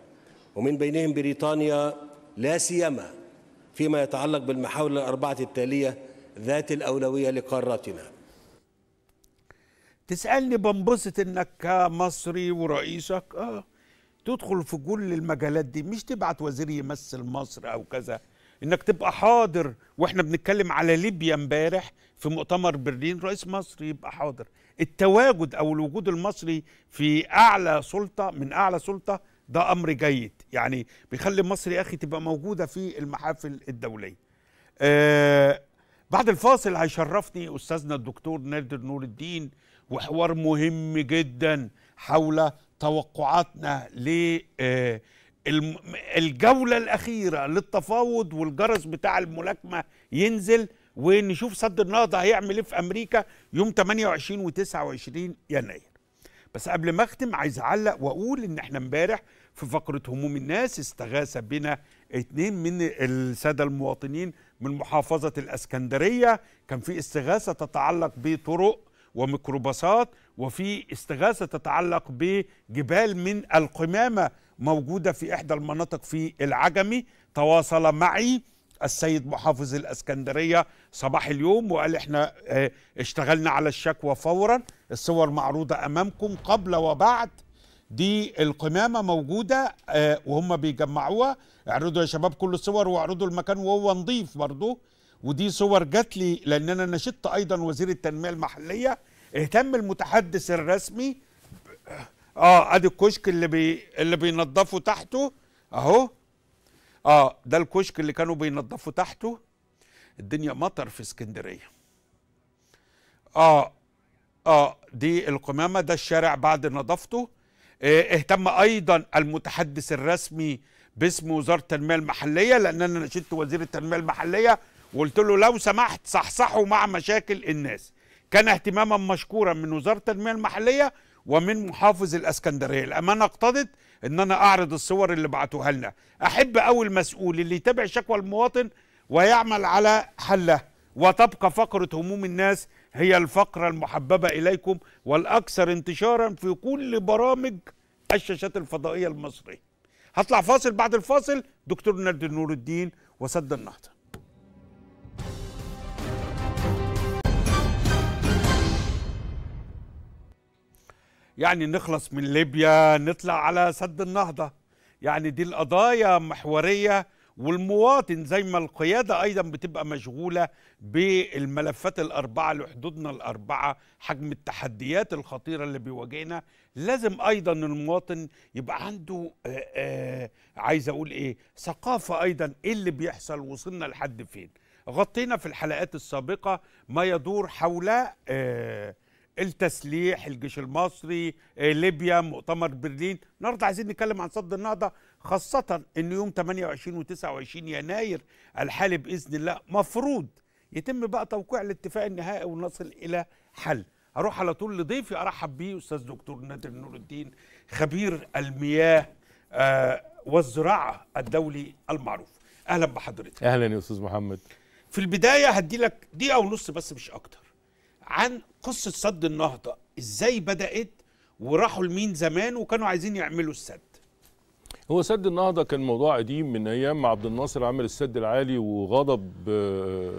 ومن بينهم بريطانيا لا سيما فيما يتعلق بالمحاور الأربعة التالية ذات الأولوية لقارتنا تسألني بنبسط إنك مصري ورئيسك آه تدخل في كل المجالات دي مش تبعت وزير يمثل مصر أو كذا انك تبقى حاضر واحنا بنتكلم على ليبيا امبارح في مؤتمر برلين رئيس مصر يبقى حاضر التواجد او الوجود المصري في اعلى سلطه من اعلى سلطه ده امر جيد يعني بيخلي مصر يا اخي تبقى موجوده في المحافل الدوليه آه بعد الفاصل هيشرفني استاذنا الدكتور نادر نور الدين وحوار مهم جدا حول توقعاتنا ل آه الجولة الأخيرة للتفاوض والجرس بتاع الملاكمة ينزل ونشوف سد النهضة هيعمل إيه في أمريكا يوم 28 و 29 يناير بس قبل ما أختم عايز أعلق وأقول إن إحنا امبارح في فقرة هموم الناس استغاث بنا اتنين من السادة المواطنين من محافظة الأسكندرية كان في استغاثة تتعلق بطرق وميكروباصات وفي استغاثة تتعلق بجبال من القمامة موجودة في إحدى المناطق في العجمي تواصل معي السيد محافظ الاسكندريه صباح اليوم وقال احنا آه، اشتغلنا على الشكوى فورا الصور معروضه امامكم قبل وبعد دي القمامه موجوده آه، وهم بيجمعوها اعرضوا يا شباب كل الصور واعرضوا المكان وهو نظيف برضه ودي صور جات لي لان انا نشدت ايضا وزير التنميه المحليه اهتم المتحدث الرسمي اه ادي الكشك اللي بي اللي بينضفوا تحته اهو اه ده الكشك اللي كانوا بينضفوا تحته الدنيا مطر في اسكندريه اه اه دي القمامه ده الشارع بعد نظافته اه اهتم ايضا المتحدث الرسمي باسم وزاره التنميه المحليه لان انا نشدت وزير التنميه المحليه وقلت له لو سمحت صحصحوا مع مشاكل الناس كان اهتماما مشكورا من وزارة التنمية المحلية ومن محافظ الاسكندريه الامانه اقتضت ان انا اعرض الصور اللي بعتوها لنا احب قوي المسؤول اللي يتابع شكوى المواطن ويعمل على حلها وتبقى فقره هموم الناس هي الفقره المحببه اليكم والاكثر انتشارا في كل برامج الشاشات الفضائيه المصريه هطلع فاصل بعد الفاصل دكتور نرد نور الدين وسد النهضه يعني نخلص من ليبيا نطلع على سد النهضة يعني دي القضايا محورية والمواطن زي ما القيادة أيضا بتبقى مشغولة بالملفات الأربعة لحدودنا الأربعة حجم التحديات الخطيرة اللي بيواجهنا لازم أيضا المواطن يبقى عنده آآ آه، آآ آه، عايز أقول إيه ثقافة أيضا إيه اللي بيحصل وصلنا لحد فين غطينا في الحلقات السابقة ما يدور حول آآ آه، التسليح الجيش المصري آه، ليبيا مؤتمر برلين النهارده عايزين نتكلم عن صد النهضه خاصه ان يوم 28 و29 يناير الحالي باذن الله مفروض يتم بقى توقيع الاتفاق النهائي ونصل الى حل هروح على طول لضيفي ارحب بيه استاذ دكتور نادر نور الدين خبير المياه آه، والزراعه الدولي المعروف اهلا بحضرتك اهلا يا استاذ محمد في البدايه هدي لك دقيقه ونص بس مش اكتر عن قصه سد النهضه ازاي بدات وراحوا لمين زمان وكانوا عايزين يعملوا السد هو سد النهضه كان موضوع قديم من ايام عبد الناصر عمل السد العالي وغضب آه،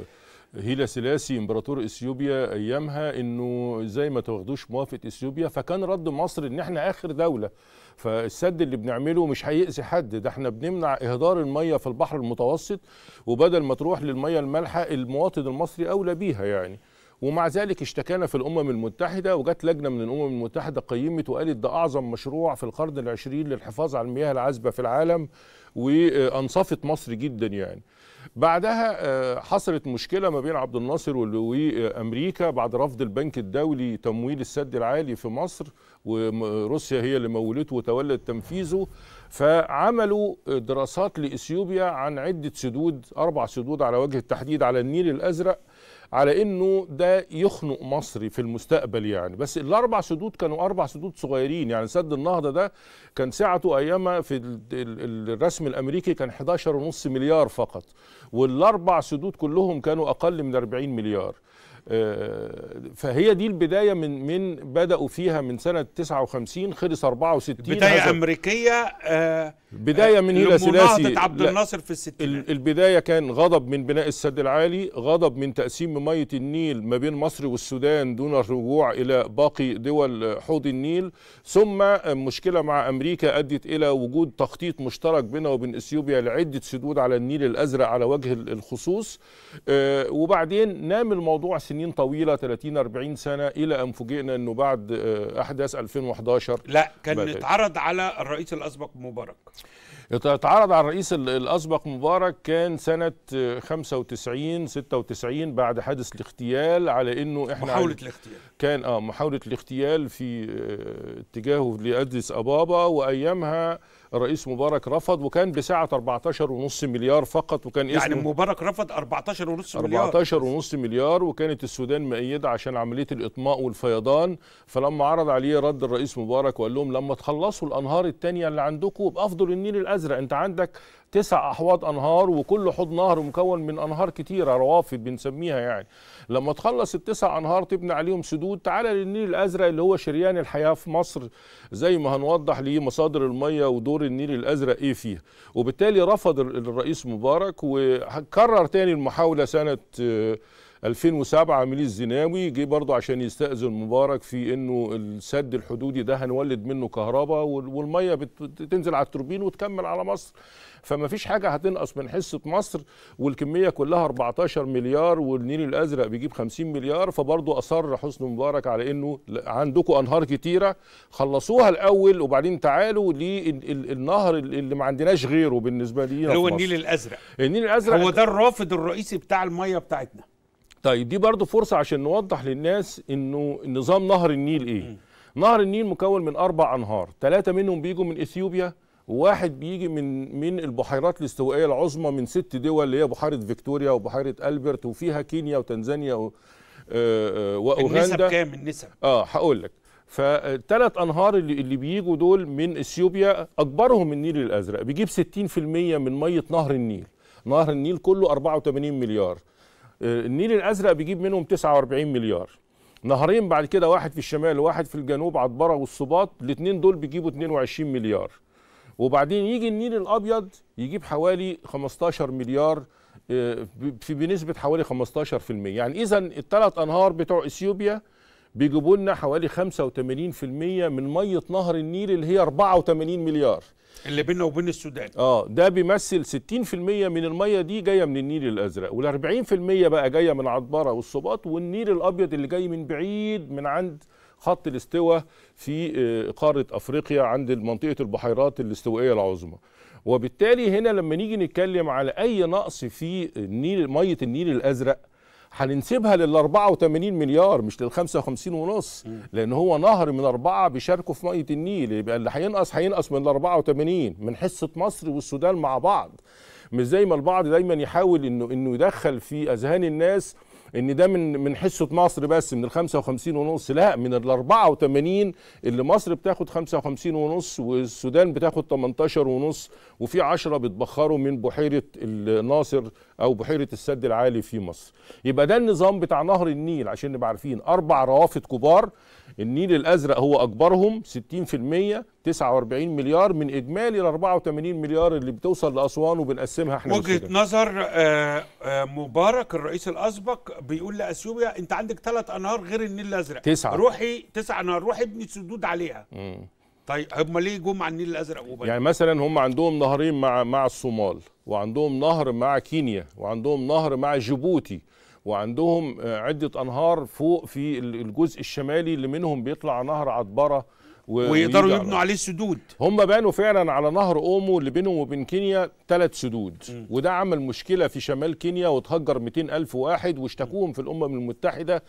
هيلا سلاسي امبراطور اثيوبيا ايامها انه ازاي ما تاخدوش موافقه اثيوبيا فكان رد مصر ان احنا اخر دوله فالسد اللي بنعمله مش هيأذي حد ده احنا بنمنع اهدار الميه في البحر المتوسط وبدل ما تروح للميه المالحه المواطن المصري اولى بيها يعني ومع ذلك اشتكانا في الامم المتحده وجت لجنه من الامم المتحده قيمت وقالت ده اعظم مشروع في القرن العشرين للحفاظ على المياه العذبه في العالم وانصفت مصر جدا يعني بعدها آه، حصلت مشكله ما بين عبد الناصر وامريكا بعد رفض البنك الدولي تمويل السد العالي في مصر وروسيا هي اللي مولته وتولت تنفيذه فعملوا دراسات لاثيوبيا عن عده سدود اربع سدود على وجه التحديد على النيل الازرق على انه ده يخنق مصر في المستقبل يعني بس الاربع سدود كانوا اربع سدود صغيرين يعني سد النهضه ده كان سعته ايامها في الرسم الامريكي كان 11.5 مليار فقط والاربع سدود كلهم كانوا اقل من 40 مليار آه، فهي دي البدايه من من بداوا فيها من سنه 59 خلص 64 بدايه امريكيه آه بدايه من هيلا سلاسي عبد الناصر في الستينات البدايه كان غضب من بناء السد العالي غضب من تقسيم ميه النيل ما بين مصر والسودان دون الرجوع الى باقي دول حوض النيل ثم مشكله مع امريكا ادت الى وجود تخطيط مشترك بينها وبين اثيوبيا لعده سدود على النيل الازرق على وجه الخصوص آه، وبعدين نام الموضوع سنين طويله 30 40 سنه الى ان فوجئنا انه بعد آه، احداث 2011 لا كان اتعرض على الرئيس الاسبق مبارك اتعرض على الرئيس الاسبق مبارك كان سنه 95 آه، 96 بعد حادث الاغتيال على انه احنا محاوله الاغتيال كان اه محاوله الاغتيال في آه، اتجاهه لاديس ابابا وايامها الرئيس مبارك رفض وكان بسعه 14.5 مليار فقط وكان يعني مبارك رفض 14.5 مليار 14.5 مليار وكانت السودان مأيده عشان عمليه الاطماء والفيضان فلما عرض عليه رد الرئيس مبارك وقال لهم لما تخلصوا الانهار التانية اللي عندكم بافضل النيل الازرق انت عندك تسع احواض انهار وكل حوض نهر مكون من انهار كتيره روافد بنسميها يعني لما تخلص التسع انهار تبني عليهم سدود تعالى للنيل الازرق اللي هو شريان الحياه في مصر زي ما هنوضح ليه مصادر الميه ودور النيل الازرق ايه فيها وبالتالي رفض الرئيس مبارك وكرر تاني المحاوله سنه 2007 ميليز الزناوي جه برضه عشان يستأذن مبارك في انه السد الحدودي ده هنولد منه كهرباء والميه بتنزل على التوربين وتكمل على مصر فما فيش حاجه هتنقص من حصه مصر والكميه كلها 14 مليار والنيل الازرق بيجيب 50 مليار فبرضه اصر حسني مبارك على انه عندكم انهار كتيره خلصوها الاول وبعدين تعالوا للنهر اللي ما عندناش غيره بالنسبه لينا اللي هو النيل الازرق النيل الازرق هو ده الرافض الرئيسي بتاع الميه بتاعتنا طيب دي برضو فرصة عشان نوضح للناس انه نظام نهر النيل ايه نهر النيل مكون من اربع انهار ثلاثة منهم بيجوا من اثيوبيا وواحد بيجي من من البحيرات الاستوائيه العظمى من ست دول اللي هي بحيره فيكتوريا وبحيره البرت وفيها كينيا وتنزانيا آه، آه، واوغندا النسب كام النسب؟ اه هقول لك فالثلاث انهار اللي, اللي بيجوا دول من اثيوبيا اكبرهم النيل الازرق بيجيب 60% من ميه نهر النيل نهر النيل كله 84 مليار النيل الازرق بيجيب منهم 49 مليار نهرين بعد كده واحد في الشمال وواحد في الجنوب عطبره والصباط الاثنين دول بيجيبوا 22 مليار وبعدين يجي النيل الابيض يجيب حوالي 15 مليار آه، في بنسبه حوالي 15% يعني اذا الثلاث انهار بتوع اثيوبيا بيجيبوا لنا حوالي 85% من ميه نهر النيل اللي هي 84 مليار اللي بيننا وبين السودان اه ده بيمثل 60% من الميه دي جايه من النيل الازرق وال40% بقى جايه من عطبره والصباط والنيل الابيض اللي جاي من بعيد من عند خط الاستواء في آه، قاره افريقيا عند منطقه البحيرات الاستوائيه العظمى وبالتالي هنا لما نيجي نتكلم على اي نقص في النيل ميه النيل الازرق هننسبها لل 84 مليار مش لل 55 ونص لان هو نهر من اربعه بيشاركوا في ميه النيل يبقى اللي هينقص هينقص من ال 84 من حصه مصر والسودان مع بعض مش زي ما البعض دايما يحاول انه انه يدخل في اذهان الناس ان ده من من حصه مصر بس من ال 55 ونص لا من ال 84 اللي مصر بتاخد 55 ونص والسودان بتاخد 18 ونص وفي 10 بيتبخروا من بحيره الناصر او بحيره السد العالي في مصر يبقى ده النظام بتاع نهر النيل عشان نبقى عارفين اربع روافد كبار النيل الازرق هو اكبرهم 60% 49 مليار من اجمالي ال 84 مليار اللي بتوصل لاسوان وبنقسمها احنا وجهه نظر آه، آه، مبارك الرئيس الاسبق بيقول لاثيوبيا انت عندك ثلاث انهار غير النيل الازرق تسعه روحي تسع انهار روحي ابني سدود عليها م. طيب هم ليه جم على النيل الازرق وبقى. يعني مثلا هم عندهم نهرين مع مع الصومال وعندهم نهر مع كينيا وعندهم نهر مع جيبوتي وعندهم آه، عده انهار فوق في الجزء الشمالي اللي منهم بيطلع نهر عطبره ويقدروا يبنوا عليه سدود هم بانوا فعلا على نهر اومو اللي بينهم وبين كينيا ثلاث سدود م. وده عمل مشكله في شمال كينيا وتهجر 200 الف واحد واشتكوهم في الامم المتحده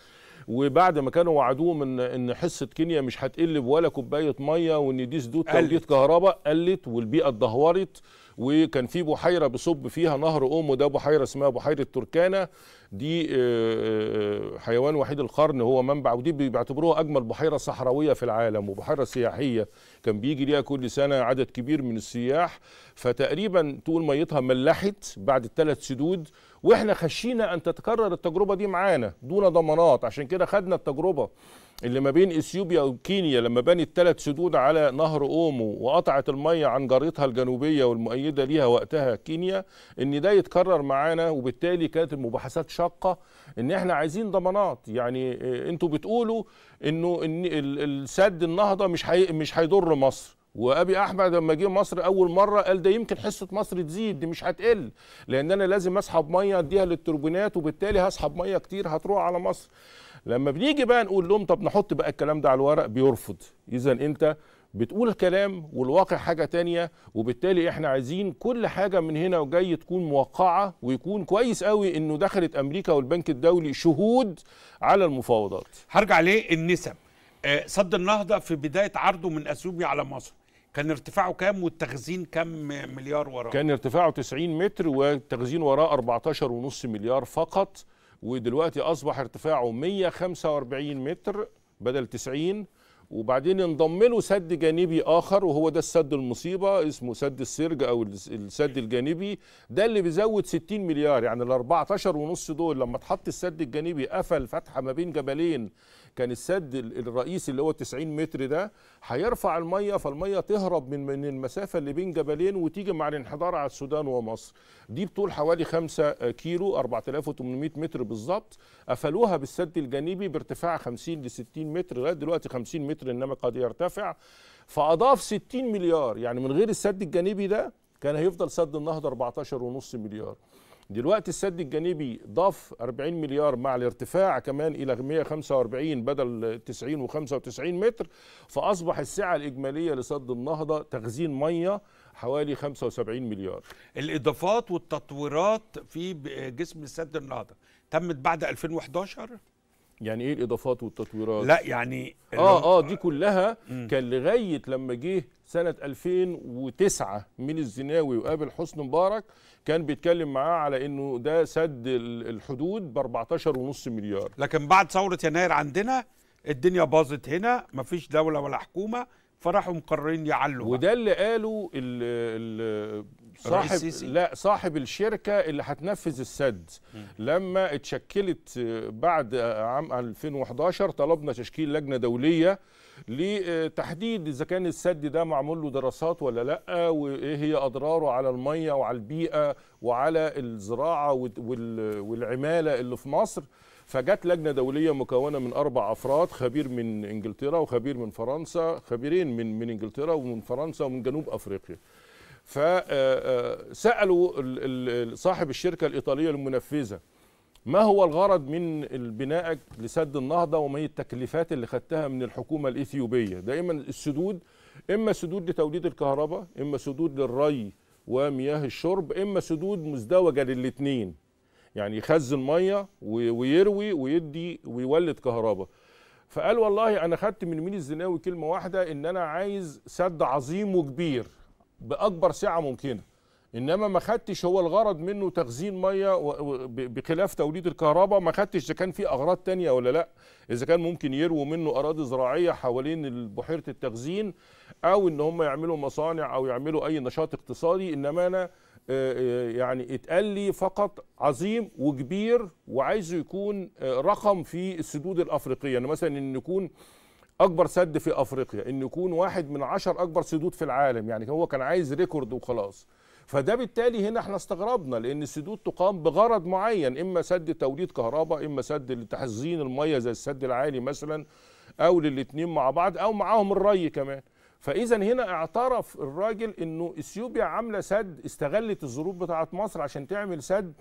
وبعد ما كانوا وعدوهم ان ان حصه كينيا مش هتقل ولا كوبايه ميه وان دي سدود توليد كهرباء قلت والبيئه اتدهورت وكان في بحيره بيصب فيها نهر ام ده بحيره اسمها بحيره تركانا دي آه، آه، حيوان وحيد القرن هو منبع ودي بيعتبروها اجمل بحيره صحراويه في العالم وبحيره سياحيه كان بيجي ليها كل سنه عدد كبير من السياح فتقريبا طول ميتها ملحت بعد الثلاث سدود واحنا خشينا ان تتكرر التجربه دي معانا دون ضمانات عشان كده خدنا التجربه اللي ما بين اثيوبيا وكينيا لما بنت ثلاث سدود على نهر اومو وقطعت الميه عن جارتها الجنوبيه والمؤيده ليها وقتها كينيا ان ده يتكرر معانا وبالتالي كانت المباحثات شاقه ان احنا عايزين ضمانات يعني آه، انتوا بتقولوا انه إن السد النهضه مش حي مش هيضر مصر وابي احمد لما جه مصر اول مره قال ده يمكن حصه مصر تزيد دي مش هتقل لان انا لازم اسحب ميه اديها للتوربينات وبالتالي هسحب ميه كتير هتروح على مصر لما بنيجي بقى نقول لهم طب نحط بقى الكلام ده على الورق بيرفض اذا انت بتقول كلام والواقع حاجة تانية وبالتالي احنا عايزين كل حاجة من هنا وجاي تكون موقعة ويكون كويس قوي انه دخلت امريكا والبنك الدولي شهود على المفاوضات هرجع ليه النسب آه، صد النهضة في بداية عرضه من اثيوبيا على مصر كان ارتفاعه كام والتخزين كام مليار وراه؟ كان ارتفاعه 90 متر والتخزين وراه 14.5 مليار فقط ودلوقتي اصبح ارتفاعه 145 متر بدل 90 وبعدين انضم له سد جانبي اخر وهو ده السد المصيبه اسمه سد السرج او السد الجانبي ده اللي بيزود 60 مليار يعني ال 14 ونص دول لما اتحط السد الجانبي قفل فتحه ما بين جبلين كان السد الرئيسي اللي هو 90 متر ده هيرفع الميه فالميه تهرب من من المسافه اللي بين جبلين وتيجي مع الانحدار على السودان ومصر دي بطول حوالي 5 كيلو 4800 متر بالظبط قفلوها بالسد الجانبي بارتفاع 50 ل 60 متر لغايه دلوقتي 50 متر انما قد يرتفع فاضاف 60 مليار يعني من غير السد الجانبي ده كان هيفضل سد النهضه 14.5 مليار دلوقتي السد الجانبي ضاف 40 مليار مع الارتفاع كمان الى 145 بدل 90 و95 متر فاصبح السعه الاجماليه لسد النهضه تخزين ميه حوالي 75 مليار الاضافات والتطويرات في جسم سد النهضه تمت بعد 2011 يعني ايه الاضافات والتطويرات لا يعني اه اه دي كلها مم. كان لغايه لما جه سنه 2009 من الزناوي وقابل حسني مبارك كان بيتكلم معاه على انه ده سد الحدود ب 14.5 مليار لكن بعد ثوره يناير عندنا الدنيا باظت هنا مفيش دوله ولا حكومه فراحوا مقررين يعلوا وده اللي قاله ال ال صاحب لا صاحب الشركه اللي هتنفذ السد لما اتشكلت آه، بعد آه، عام 2011 طلبنا تشكيل لجنه دوليه لتحديد اذا كان السد ده معمول له دراسات ولا لا وايه هي اضراره على الميه وعلى البيئه وعلى الزراعه والعماله اللي في مصر فجت لجنه دوليه مكونه من اربع افراد خبير من انجلترا وخبير من فرنسا خبيرين من من انجلترا ومن فرنسا ومن جنوب افريقيا فسالوا آه، آه، صاحب الشركه الايطاليه المنفذه ما هو الغرض من بنائك لسد النهضه وما هي التكلفات اللي خدتها من الحكومه الاثيوبيه دائما السدود اما سدود لتوليد الكهرباء اما سدود للري ومياه الشرب اما سدود مزدوجه للاثنين يعني يخزن ميه ويروي ويدي ويولد كهرباء فقال والله انا خدت من مين الزناوي كلمه واحده ان انا عايز سد عظيم وكبير باكبر سعه ممكنه انما ما خدتش هو الغرض منه تخزين ميه بخلاف توليد الكهرباء ما خدتش اذا كان في اغراض تانية ولا لا اذا كان ممكن يرووا منه اراضي زراعيه حوالين بحيره التخزين او ان هم يعملوا مصانع او يعملوا اي نشاط اقتصادي انما انا آه، آه، يعني اتقال لي فقط عظيم وكبير وعايزه يكون آه، رقم في السدود الافريقيه يعني مثلا ان يكون اكبر سد في افريقيا ان يكون واحد من عشر اكبر سدود في العالم يعني هو كان عايز ريكورد وخلاص فده بالتالي هنا احنا استغربنا لان السدود تقام بغرض معين اما سد توليد كهرباء اما سد لتحزين الميه زي السد العالي مثلا او للاتنين مع بعض او معاهم الري كمان فاذا هنا اعترف الراجل انه اثيوبيا عامله سد استغلت الظروف بتاعت مصر عشان تعمل سد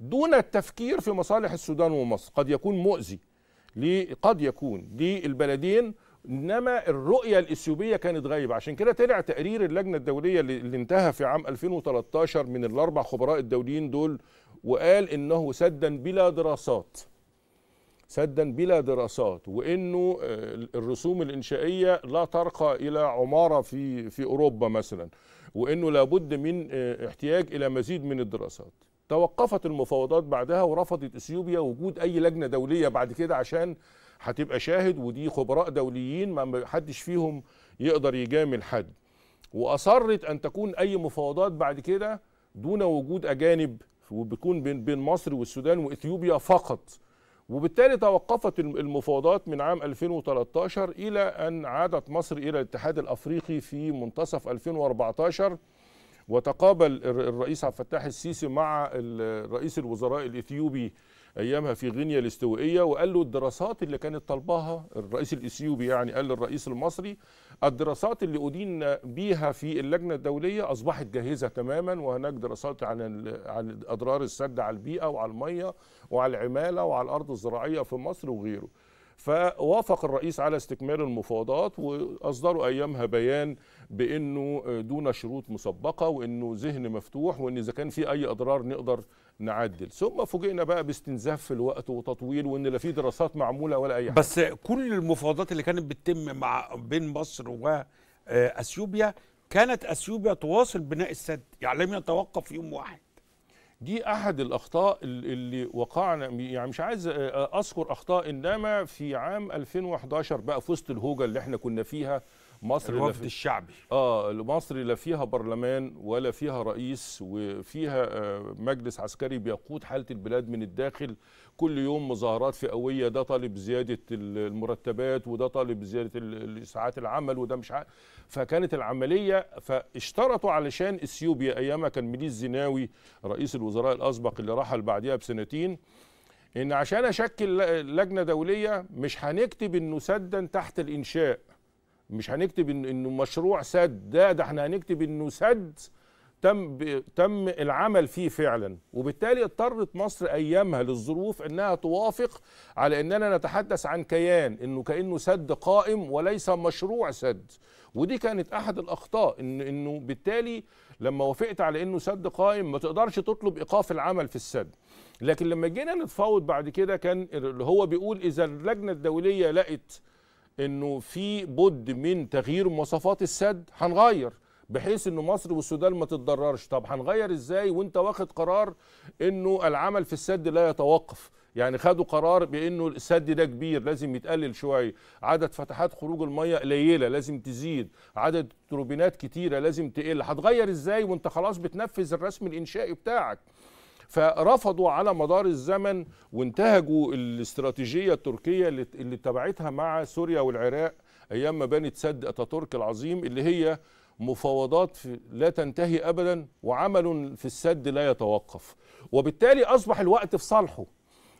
دون التفكير في مصالح السودان ومصر قد يكون مؤذي قد يكون للبلدين انما الرؤيه الاثيوبيه كانت غايبه عشان كده طلع تقرير اللجنه الدوليه اللي انتهى في عام 2013 من الاربع خبراء الدوليين دول وقال انه سدا بلا دراسات سدا بلا دراسات وانه آه، الرسوم الانشائيه لا ترقى الى عماره في في اوروبا مثلا وانه لابد من آه، احتياج الى مزيد من الدراسات توقفت المفاوضات بعدها ورفضت اثيوبيا وجود اي لجنه دوليه بعد كده عشان هتبقى شاهد ودي خبراء دوليين ما حدش فيهم يقدر يجامل حد واصرت ان تكون اي مفاوضات بعد كده دون وجود اجانب وبتكون بين بين مصر والسودان واثيوبيا فقط وبالتالي توقفت المفاوضات من عام 2013 الى ان عادت مصر الى الاتحاد الافريقي في منتصف 2014 وتقابل الرئيس عبد الفتاح السيسي مع رئيس الوزراء الاثيوبي ايامها في غينيا الاستوائيه وقال له الدراسات اللي كانت طالباها الرئيس الاثيوبي يعني قال للرئيس المصري الدراسات اللي ادين بيها في اللجنه الدوليه اصبحت جاهزه تماما وهناك دراسات عن عن اضرار السد على البيئه وعلى الميه وعلى العماله وعلى الارض الزراعيه في مصر وغيره. فوافق الرئيس على استكمال المفاوضات واصدروا ايامها بيان بانه آه، دون شروط مسبقه وانه ذهن مفتوح وان اذا كان في اي اضرار نقدر نعدل ثم فوجئنا بقى باستنزاف في الوقت وتطويل وان لا في دراسات معموله ولا اي حاجه بس كل المفاوضات اللي كانت بتتم مع بين مصر واثيوبيا آه، كانت اثيوبيا تواصل بناء السد يعني لم يتوقف في يوم واحد دي احد الاخطاء اللي وقعنا يعني مش عايز آه، اذكر اخطاء انما في عام 2011 بقى في وسط الهوجه اللي احنا كنا فيها مصر الوفد الشعبي اه مصر لا فيها برلمان ولا فيها رئيس وفيها آه مجلس عسكري بيقود حاله البلاد من الداخل كل يوم مظاهرات فئويه ده طالب زياده المرتبات وده طالب زياده ساعات العمل وده مش عارف فكانت العمليه فاشترطوا علشان اثيوبيا ايامها كان مليز الزناوي رئيس الوزراء الاسبق اللي رحل بعديها بسنتين ان عشان اشكل لجنه دوليه مش هنكتب انه سدا تحت الانشاء مش هنكتب إن انه مشروع سد ده ده احنا هنكتب انه سد تم تم العمل فيه فعلا وبالتالي اضطرت مصر ايامها للظروف انها توافق على اننا نتحدث عن كيان انه كانه سد قائم وليس مشروع سد ودي كانت احد الاخطاء ان انه بالتالي لما وافقت على انه سد قائم ما تقدرش تطلب ايقاف العمل في السد لكن لما جينا نتفاوض بعد كده كان اللي هو بيقول اذا اللجنه الدوليه لقت انه في بد من تغيير مواصفات السد هنغير بحيث ان مصر والسودان ما تتضررش طب هنغير ازاي وانت واخد قرار انه العمل في السد لا يتوقف يعني خدوا قرار بانه السد ده كبير لازم يتقلل شويه عدد فتحات خروج الميه قليله لازم تزيد عدد تروبينات كتيره لازم تقل هتغير ازاي وانت خلاص بتنفذ الرسم الانشائي بتاعك فرفضوا على مدار الزمن وانتهجوا الاستراتيجيه التركيه اللي اتبعتها مع سوريا والعراق ايام ما بنت سد اتاتورك العظيم اللي هي مفاوضات لا تنتهي ابدا وعمل في السد لا يتوقف وبالتالي اصبح الوقت في صالحه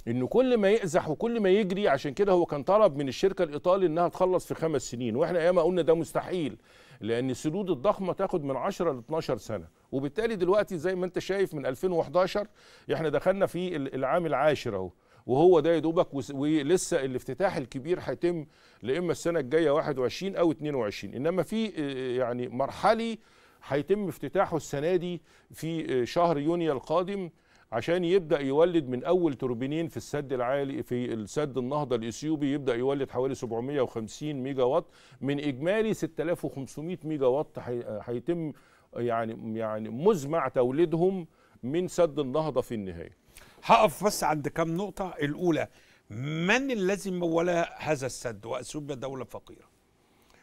انه كل ما يقزح وكل ما يجري عشان كده هو كان طلب من الشركه الايطالي انها تخلص في خمس سنين واحنا ايام قلنا ده مستحيل لان السدود الضخمه تاخد من 10 ل 12 سنه وبالتالي دلوقتي زي ما انت شايف من 2011 احنا دخلنا في العام العاشر اهو وهو ده يا دوبك ولسه الافتتاح الكبير هيتم لاما السنه الجايه 21 او 22 انما في آه، يعني مرحلي هيتم افتتاحه السنه دي في آه، شهر يونيو القادم عشان يبدا يولد من اول توربينين في السد العالي في السد النهضه الاثيوبي يبدا يولد حوالي 750 ميجا وات من اجمالي 6500 ميجا وات هيتم يعني يعني مزمع توليدهم من سد النهضه في النهايه هقف بس عند كام نقطه الاولى من الذي مول هذا السد واثيوبيا دوله فقيره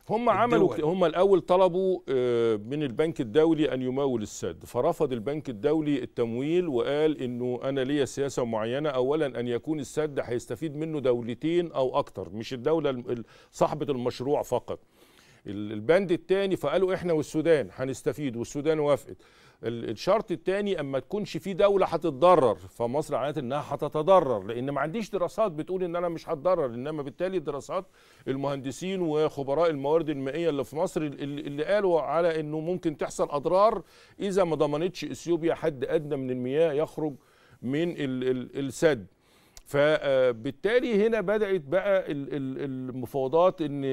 هم عملوا هم الاول طلبوا آه، من البنك الدولي ان يمول السد فرفض البنك الدولي التمويل وقال انه انا ليا سياسه معينه اولا ان يكون السد هيستفيد منه دولتين او اكتر مش الدوله صاحبه المشروع فقط البند الثاني فقالوا احنا والسودان هنستفيد والسودان وافقت الشرط الثاني اما تكونش في دوله هتتضرر فمصر اعلنت انها هتتضرر لان ما عنديش دراسات بتقول ان انا مش هتضرر انما بالتالي دراسات المهندسين وخبراء الموارد المائيه اللي في مصر اللي قالوا على انه ممكن تحصل اضرار اذا ما ضمنتش اثيوبيا حد ادنى من المياه يخرج من السد فبالتالي هنا بدات بقى المفاوضات ان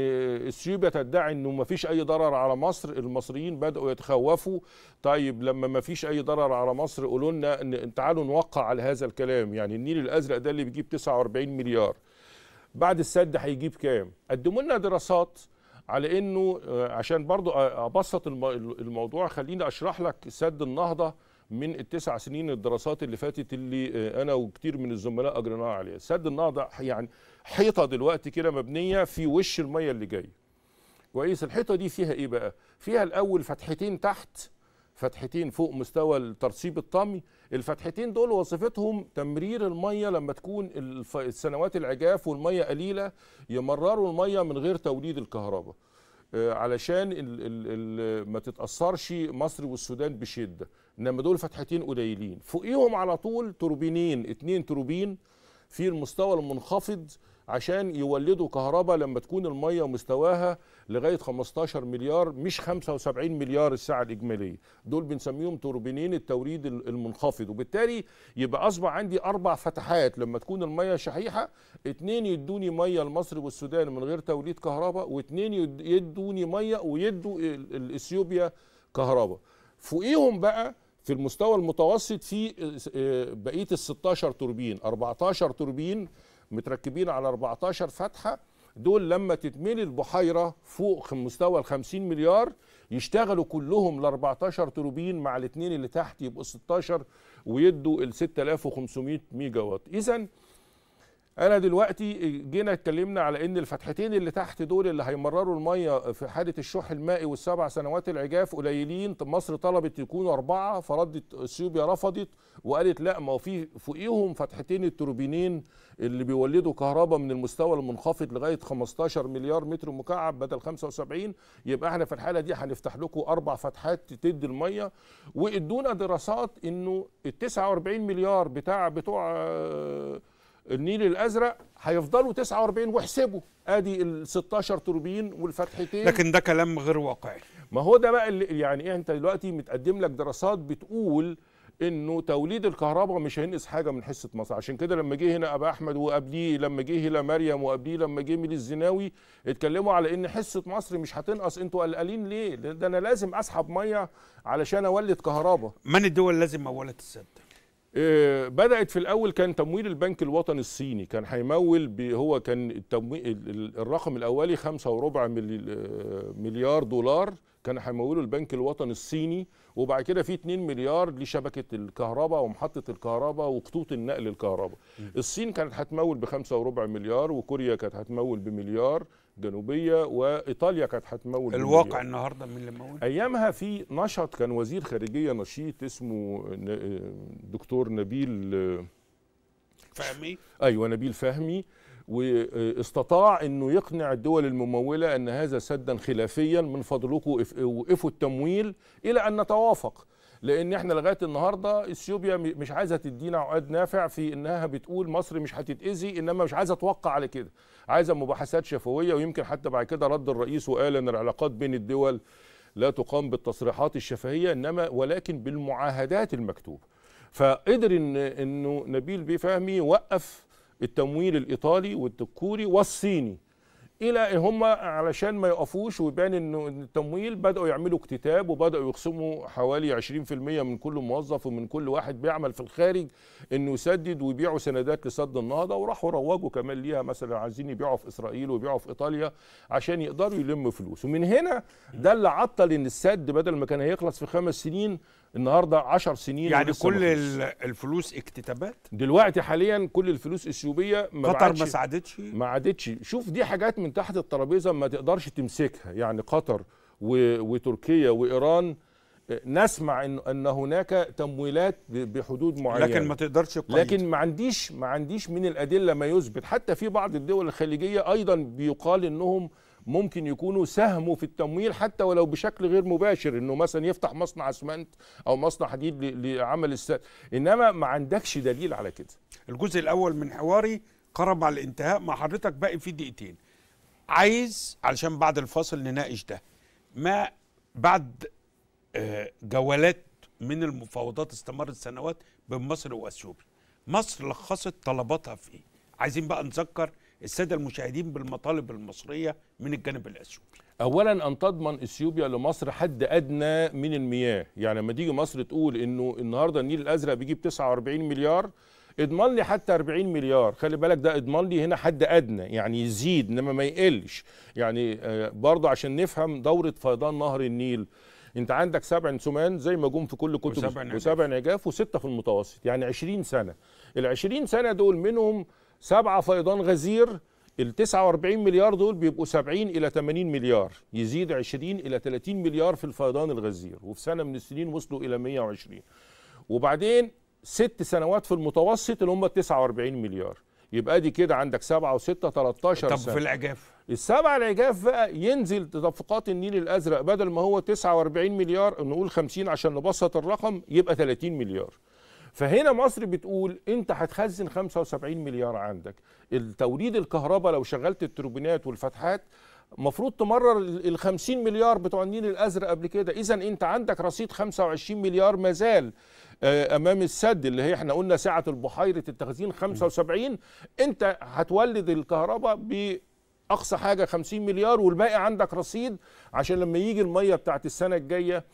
اثيوبيا تدعي انه ما فيش اي ضرر على مصر المصريين بداوا يتخوفوا طيب لما ما فيش اي ضرر على مصر قولوا لنا تعالوا نوقع على هذا الكلام يعني النيل الازرق ده اللي بيجيب 49 مليار بعد السد هيجيب كام قدموا لنا دراسات على انه آه، عشان برضو ابسط الموضوع خليني اشرح لك سد النهضه من التسع سنين الدراسات اللي فاتت اللي آه، انا وكتير من الزملاء اجريناها عليها سد النهضه يعني حيطه دلوقتي كده مبنيه في وش الميه اللي جايه كويس الحيطه دي فيها ايه بقى فيها الاول فتحتين تحت فتحتين فوق مستوى الترسيب الطمي الفتحتين دول وظيفتهم تمرير الميه لما تكون السنوات العجاف والميه قليله يمرروا الميه من غير توليد الكهرباء آه، علشان ما تتاثرش مصر والسودان بشده انما دول فتحتين قليلين فوقيهم على طول توربينين اتنين توربين في المستوى المنخفض عشان يولدوا كهرباء لما تكون الميه مستواها لغايه 15 مليار مش 75 مليار الساعه الاجماليه دول بنسميهم توربينين التوريد المنخفض وبالتالي يبقى اصبح عندي اربع فتحات لما تكون الميه شحيحه اتنين يدوني ميه لمصر والسودان من غير توليد كهرباء واتنين يدوني ميه ويدوا اثيوبيا كهرباء فوقيهم بقى في المستوى المتوسط في آه، بقيه ال 16 توربين 14 توربين متركبين على 14 فتحه دول لما تتملي البحيره فوق مستوى ال 50 مليار يشتغلوا كلهم ال 14 تروبين مع الاثنين اللي تحت يبقوا 16 ويدوا ال 6500 ميجا وات اذا انا دلوقتي جينا اتكلمنا على ان الفتحتين اللي تحت دول اللي هيمرروا الميه في حاله الشح المائي والسبع سنوات العجاف قليلين مصر طلبت يكونوا اربعه فردت اثيوبيا رفضت وقالت لا ما في فوقيهم فتحتين التوربينين اللي بيولدوا كهرباء من المستوى المنخفض لغايه 15 مليار متر مكعب بدل 75 يبقى احنا في الحاله دي هنفتح لكم اربع فتحات تدي الميه وادونا دراسات انه ال 49 مليار بتاع بتوع آه، النيل الازرق هيفضلوا 49 واحسبوا ادي ال 16 توربين والفتحتين لكن ده كلام غير واقعي ما هو ده بقى اللي يعني ايه انت دلوقتي متقدم لك دراسات بتقول انه توليد الكهرباء مش هينقص حاجه من حصه مصر عشان كده لما جه هنا ابا احمد وقبليه لما جه هنا مريم وقبليه لما جه ميل الزناوي اتكلموا على ان حصه مصر مش هتنقص انتوا قلقانين ليه ده انا لازم اسحب ميه علشان اولد كهرباء من الدول لازم اولت السد آه، بدات في الاول كان تمويل البنك الوطني الصيني كان هيمول هو كان الرقم الاولي خمسة وربع آه، مليار دولار كان هيموله البنك الوطني الصيني وبعد كده في 2 مليار لشبكه الكهرباء ومحطه الكهرباء وخطوط النقل الكهرباء الصين كانت هتمول ب 5 وربع مليار وكوريا كانت هتمول بمليار جنوبيه وايطاليا كانت هتمول الواقع جنوبية. النهارده من اللي مول؟ ايامها في نشط كان وزير خارجيه نشيط اسمه آه، دكتور نبيل آه، فهمي ايوه نبيل فهمي واستطاع انه يقنع الدول المموله ان هذا سدا خلافيا من فضلكم وقفوا التمويل الى ان نتوافق لان احنا لغايه النهارده اثيوبيا مش عايزه تدينا عقد نافع في انها بتقول مصر مش هتتاذي انما مش عايزه توقع على كده عايزه مباحثات شفويه ويمكن حتى بعد كده رد الرئيس وقال ان العلاقات بين الدول لا تقام بالتصريحات الشفهيه انما ولكن بالمعاهدات المكتوبه فقدر ان انه نبيل بفهمي وقف التمويل الايطالي والكوري والصيني الى هم علشان ما يقفوش ويبان انه التمويل بداوا يعملوا اكتتاب وبداوا يخصموا حوالي 20% من كل موظف ومن كل واحد بيعمل في الخارج انه يسدد ويبيعوا سندات لسد النهضه وراحوا روجوا كمان ليها مثلا عايزين يبيعوا في اسرائيل ويبيعوا في ايطاليا عشان يقدروا يلموا فلوس ومن هنا ده اللي عطل ان السد بدل ما كان هيخلص في خمس سنين النهارده 10 سنين يعني كل الفلوس اكتتابات دلوقتي حاليا كل الفلوس اثيوبيه ما قطر ما ساعدتش ما عادتش شوف دي حاجات من تحت الترابيزه ما تقدرش تمسكها يعني قطر و... وتركيا وايران نسمع ان ان هناك تمويلات بحدود معينه لكن ما تقدرش تقيد لكن ما عنديش ما عنديش من الادله ما يثبت حتى في بعض الدول الخليجيه ايضا بيقال انهم ممكن يكونوا ساهموا في التمويل حتى ولو بشكل غير مباشر انه مثلا يفتح مصنع اسمنت او مصنع حديد لعمل السد انما ما عندكش دليل على كده الجزء الاول من حواري قرب على الانتهاء مع حضرتك باقي فيه دقيقتين عايز علشان بعد الفاصل نناقش ده ما بعد آه، جولات من المفاوضات استمرت سنوات بين مصر واثيوبيا مصر لخصت طلباتها في ايه عايزين بقى نذكر الساده المشاهدين بالمطالب المصريه من الجانب الاثيوبي اولا ان تضمن اثيوبيا لمصر حد ادنى من المياه يعني لما تيجي مصر تقول انه النهارده النيل الازرق بيجيب 49 مليار اضمن لي حتى 40 مليار خلي بالك ده اضمن لي هنا حد ادنى يعني يزيد انما ما يقلش يعني آه، برضه عشان نفهم دوره فيضان نهر النيل انت عندك سبع نسمان زي ما جم في كل كتب وسبع نجاف وسته في المتوسط يعني 20 سنه ال 20 سنه دول منهم سبعة فيضان غزير ال 49 مليار دول بيبقوا 70 الى 80 مليار يزيد 20 الى 30 مليار في الفيضان الغزير وفي سنه من السنين وصلوا الى 120 وبعدين ست سنوات في المتوسط اللي هم ال 49 مليار يبقى دي كده عندك 7 و6 13 طب سنة. في العجاف السبع العجاف بقى ينزل تدفقات النيل الازرق بدل ما هو 49 مليار نقول 50 عشان نبسط الرقم يبقى 30 مليار فهنا مصر بتقول انت هتخزن 75 مليار عندك التوريد الكهرباء لو شغلت التوربينات والفتحات المفروض تمرر ال 50 مليار بتوع النيل الازرق قبل كده اذا انت عندك رصيد 25 مليار مازال آه، امام السد اللي هي احنا قلنا سعه البحيره التخزين 75 انت هتولد الكهرباء ب اقصى حاجه 50 مليار والباقي عندك رصيد عشان لما يجي الميه بتاعت السنه الجايه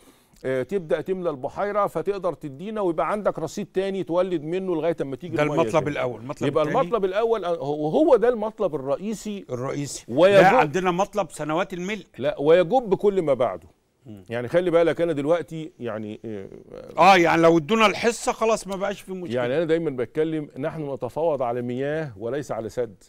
آه، تبدا تملى البحيره فتقدر تدينا ويبقى عندك رصيد تاني تولد منه لغايه اما تيجي ده المطلب الاول المطلب يبقى التاني. المطلب الاول آه، وهو ده المطلب الرئيسي الرئيسي ويجب لا عندنا مطلب سنوات الملء لا ويجب بكل ما بعده م. يعني خلي بالك انا دلوقتي يعني آه،, اه يعني لو ادونا الحصه خلاص ما بقاش في مشكله يعني انا دايما بتكلم نحن نتفاوض على مياه وليس على سد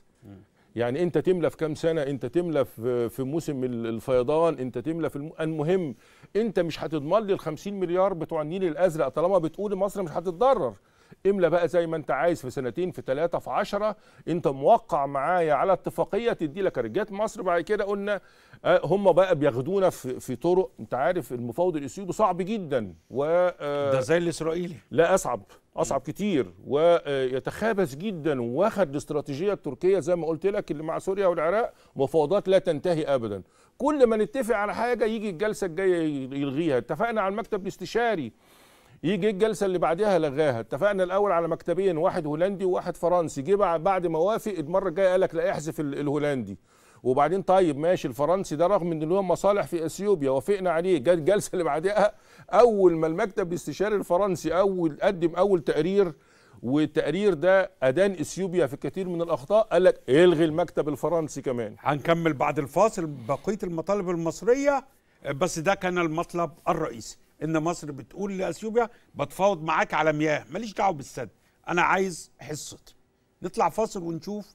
يعني انت تملى في كام سنه انت تملى في في موسم الفيضان انت تملى في الم... المهم انت مش هتضمن لي ال 50 مليار بتوع النيل الازرق طالما بتقول مصر مش هتتضرر املى بقى زي ما انت عايز في سنتين في ثلاثة في عشرة انت موقع معايا على اتفاقية تدي لك رجات مصر بعد كده قلنا آه، هم بقى بياخدونا في, في طرق انت عارف المفاوض الاثيوبي صعب جدا و آه، ده زي الاسرائيلي لا اصعب اصعب كتير ويتخابث جدا واخد الاستراتيجيه التركيه زي ما قلت لك اللي مع سوريا والعراق مفاوضات لا تنتهي ابدا كل ما نتفق على حاجه يجي الجلسه الجايه يلغيها اتفقنا على المكتب الاستشاري يجي الجلسه اللي بعدها لغاها اتفقنا الاول على مكتبين واحد هولندي وواحد فرنسي جه بعد ما وافق المره الجايه قال لك لا احذف الهولندي وبعدين طيب ماشي الفرنسي ده رغم ان له مصالح في اثيوبيا وافقنا عليه جت الجلسه اللي بعدها اول ما المكتب الاستشاري الفرنسي اول قدم اول تقرير والتقرير ده ادان اثيوبيا في كثير من الاخطاء قال لك الغي المكتب الفرنسي كمان هنكمل بعد الفاصل بقيه المطالب المصريه بس ده كان المطلب الرئيسي ان مصر بتقول لاثيوبيا بتفاوض معاك على مياه ماليش دعوه بالسد انا عايز حصتي نطلع فاصل ونشوف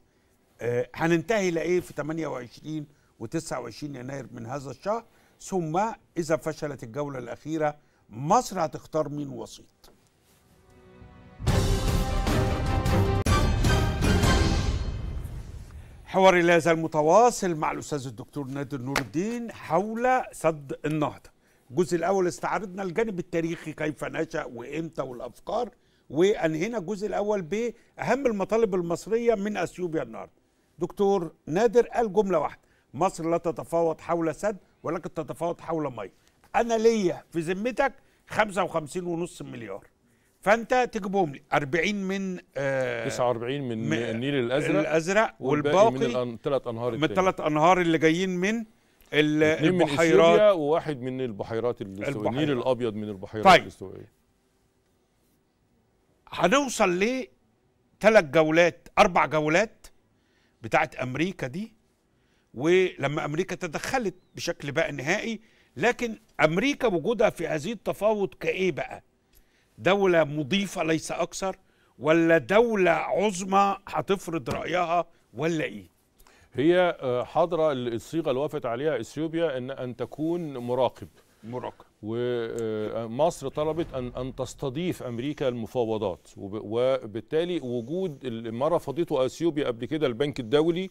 آه، هننتهي لايه في 28 و29 يناير من هذا الشهر ثم اذا فشلت الجوله الاخيره مصر هتختار مين وسيط حواري لا يزال متواصل مع الاستاذ الدكتور نادر نور الدين حول سد النهضه الجزء الاول استعرضنا الجانب التاريخي كيف نشا وامتى والافكار وانهينا الجزء الاول باهم المطالب المصريه من اثيوبيا النهارده دكتور نادر قال جمله واحده مصر لا تتفاوض حول سد ولكن تتفاوض حول ميه انا ليا في ذمتك 55.5 مليار فانت تجيبهم لي 40 من آه 49 من, من النيل الازرق الازرق والباقي من الثلاث انهار من الثلاث انهار اللي جايين من البحيرات من وواحد من البحيرات النيل الابيض من البحيرات طيب. الاستوائيه هنوصل ليه ثلاث جولات اربع جولات بتاعت امريكا دي ولما امريكا تدخلت بشكل بقى نهائي لكن امريكا وجودها في هذه التفاوض كايه بقى دوله مضيفه ليس اكثر ولا دوله عظمى هتفرض رايها ولا ايه هي آه، حاضره الصيغه اللي وافت عليها اثيوبيا ان ان تكون مراقب مراقب ومصر طلبت ان ان تستضيف امريكا المفاوضات وبالتالي وجود ما رفضته اثيوبيا قبل كده البنك الدولي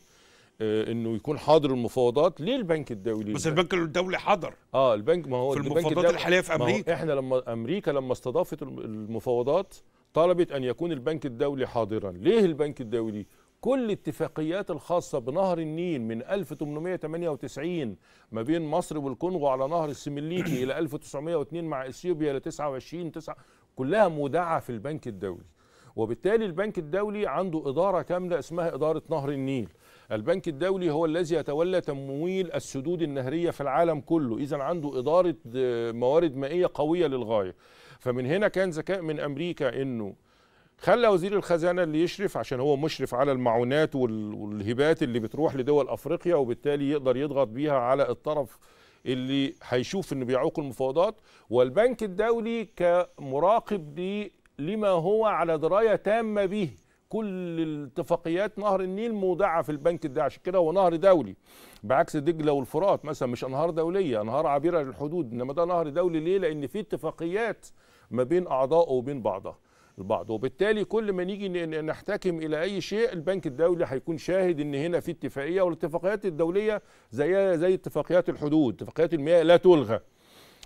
آه، انه يكون حاضر المفاوضات ليه البنك الدولي بس البنك الدولي حضر اه البنك ما هو في المفاوضات الحاليه في امريكا احنا لما امريكا لما استضافت المفاوضات طلبت ان يكون البنك الدولي حاضرا ليه البنك الدولي كل الاتفاقيات الخاصة بنهر النيل من 1898 ما بين مصر والكونغو على نهر السمليكي إلى 1902 مع إثيوبيا إلى 29 9 كلها مودعة في البنك الدولي وبالتالي البنك الدولي عنده إدارة كاملة اسمها إدارة نهر النيل البنك الدولي هو الذي يتولى تمويل السدود النهرية في العالم كله إذا عنده إدارة موارد مائية قوية للغاية فمن هنا كان ذكاء من أمريكا أنه خلى وزير الخزانه اللي يشرف عشان هو مشرف على المعونات والهبات اللي بتروح لدول افريقيا وبالتالي يقدر يضغط بيها على الطرف اللي هيشوف انه بيعوق المفاوضات والبنك الدولي كمراقب دي لما هو على درايه تامه به كل الاتفاقيات نهر النيل موضعه في البنك ده عشان كده هو نهر دولي بعكس دجله والفرات مثلا مش انهار دوليه انهار عابره للحدود انما ده نهر دولي ليه لان في اتفاقيات ما بين اعضائه وبين بعضها البعض وبالتالي كل ما نيجي نحتكم الى اي شيء البنك الدولي هيكون شاهد ان هنا في اتفاقيه والاتفاقيات الدوليه زي زي اتفاقيات الحدود اتفاقيات المياه لا تلغى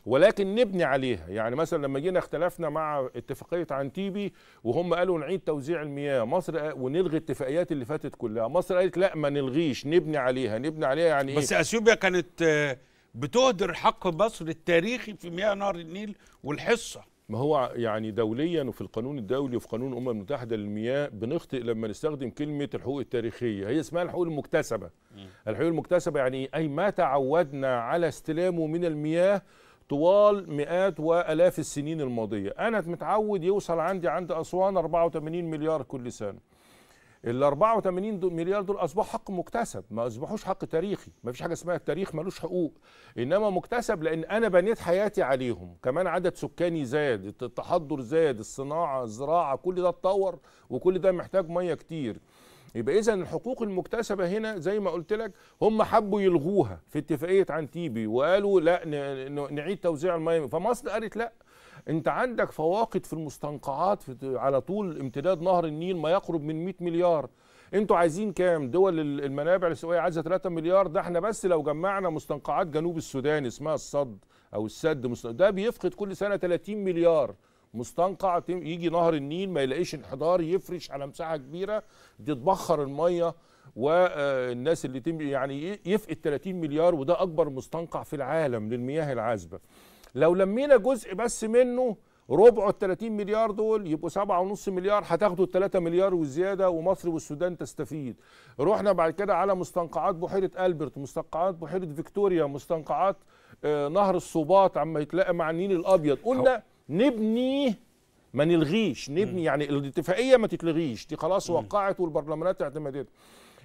ولكن نبني عليها يعني مثلا لما جينا اختلفنا مع اتفاقيه عنتيبي وهم قالوا نعيد توزيع المياه مصر ونلغي الاتفاقيات اللي فاتت كلها مصر قالت لا ما نلغيش نبني عليها نبني عليها يعني بس ايه بس اثيوبيا كانت آه، بتهدر حق مصر التاريخي في مياه نهر النيل والحصه ما هو يعني دوليا وفي القانون الدولي وفي قانون الامم المتحده للمياه بنخطئ لما نستخدم كلمه الحقوق التاريخيه هي اسمها الحقوق المكتسبه الحقوق المكتسبه يعني اي ما تعودنا على استلامه من المياه طوال مئات والاف السنين الماضيه انا متعود يوصل عندي عند اسوان 84 مليار كل سنه ال 84 دول مليار دول اصبحوا حق مكتسب ما اصبحوش حق تاريخي ما فيش حاجه اسمها التاريخ ملوش حقوق انما مكتسب لان انا بنيت حياتي عليهم كمان عدد سكاني زاد التحضر زاد الصناعه الزراعه كل ده اتطور وكل ده محتاج ميه كتير يبقى اذا الحقوق المكتسبه هنا زي ما قلت لك هم حبوا يلغوها في اتفاقيه عنتيبي وقالوا لا نعيد توزيع الميه فمصر قالت لا انت عندك فواقد في المستنقعات في على طول امتداد نهر النيل ما يقرب من 100 مليار انتوا عايزين كام دول المنابع السويه عايزه 3 مليار ده احنا بس لو جمعنا مستنقعات جنوب السودان اسمها الصد او السد ده بيفقد كل سنه 30 مليار مستنقع يجي نهر النيل ما يلاقيش انحدار يفرش على مساحه كبيره تتبخر الميه والناس آه، اللي تم يعني يفقد 30 مليار وده اكبر مستنقع في العالم للمياه العذبه لو لمينا جزء بس منه ربع ال 30 مليار دول يبقوا 7.5 مليار هتاخدوا ال 3 مليار وزياده ومصر والسودان تستفيد. رحنا بعد كده على مستنقعات بحيره البرت، مستنقعات بحيره فيكتوريا، مستنقعات آه، نهر الصوبات عما يتلاقى مع النيل الابيض، قلنا نبني ما نلغيش، نبني يعني الاتفاقيه ما تتلغيش، دي خلاص وقعت والبرلمانات اعتمدتها.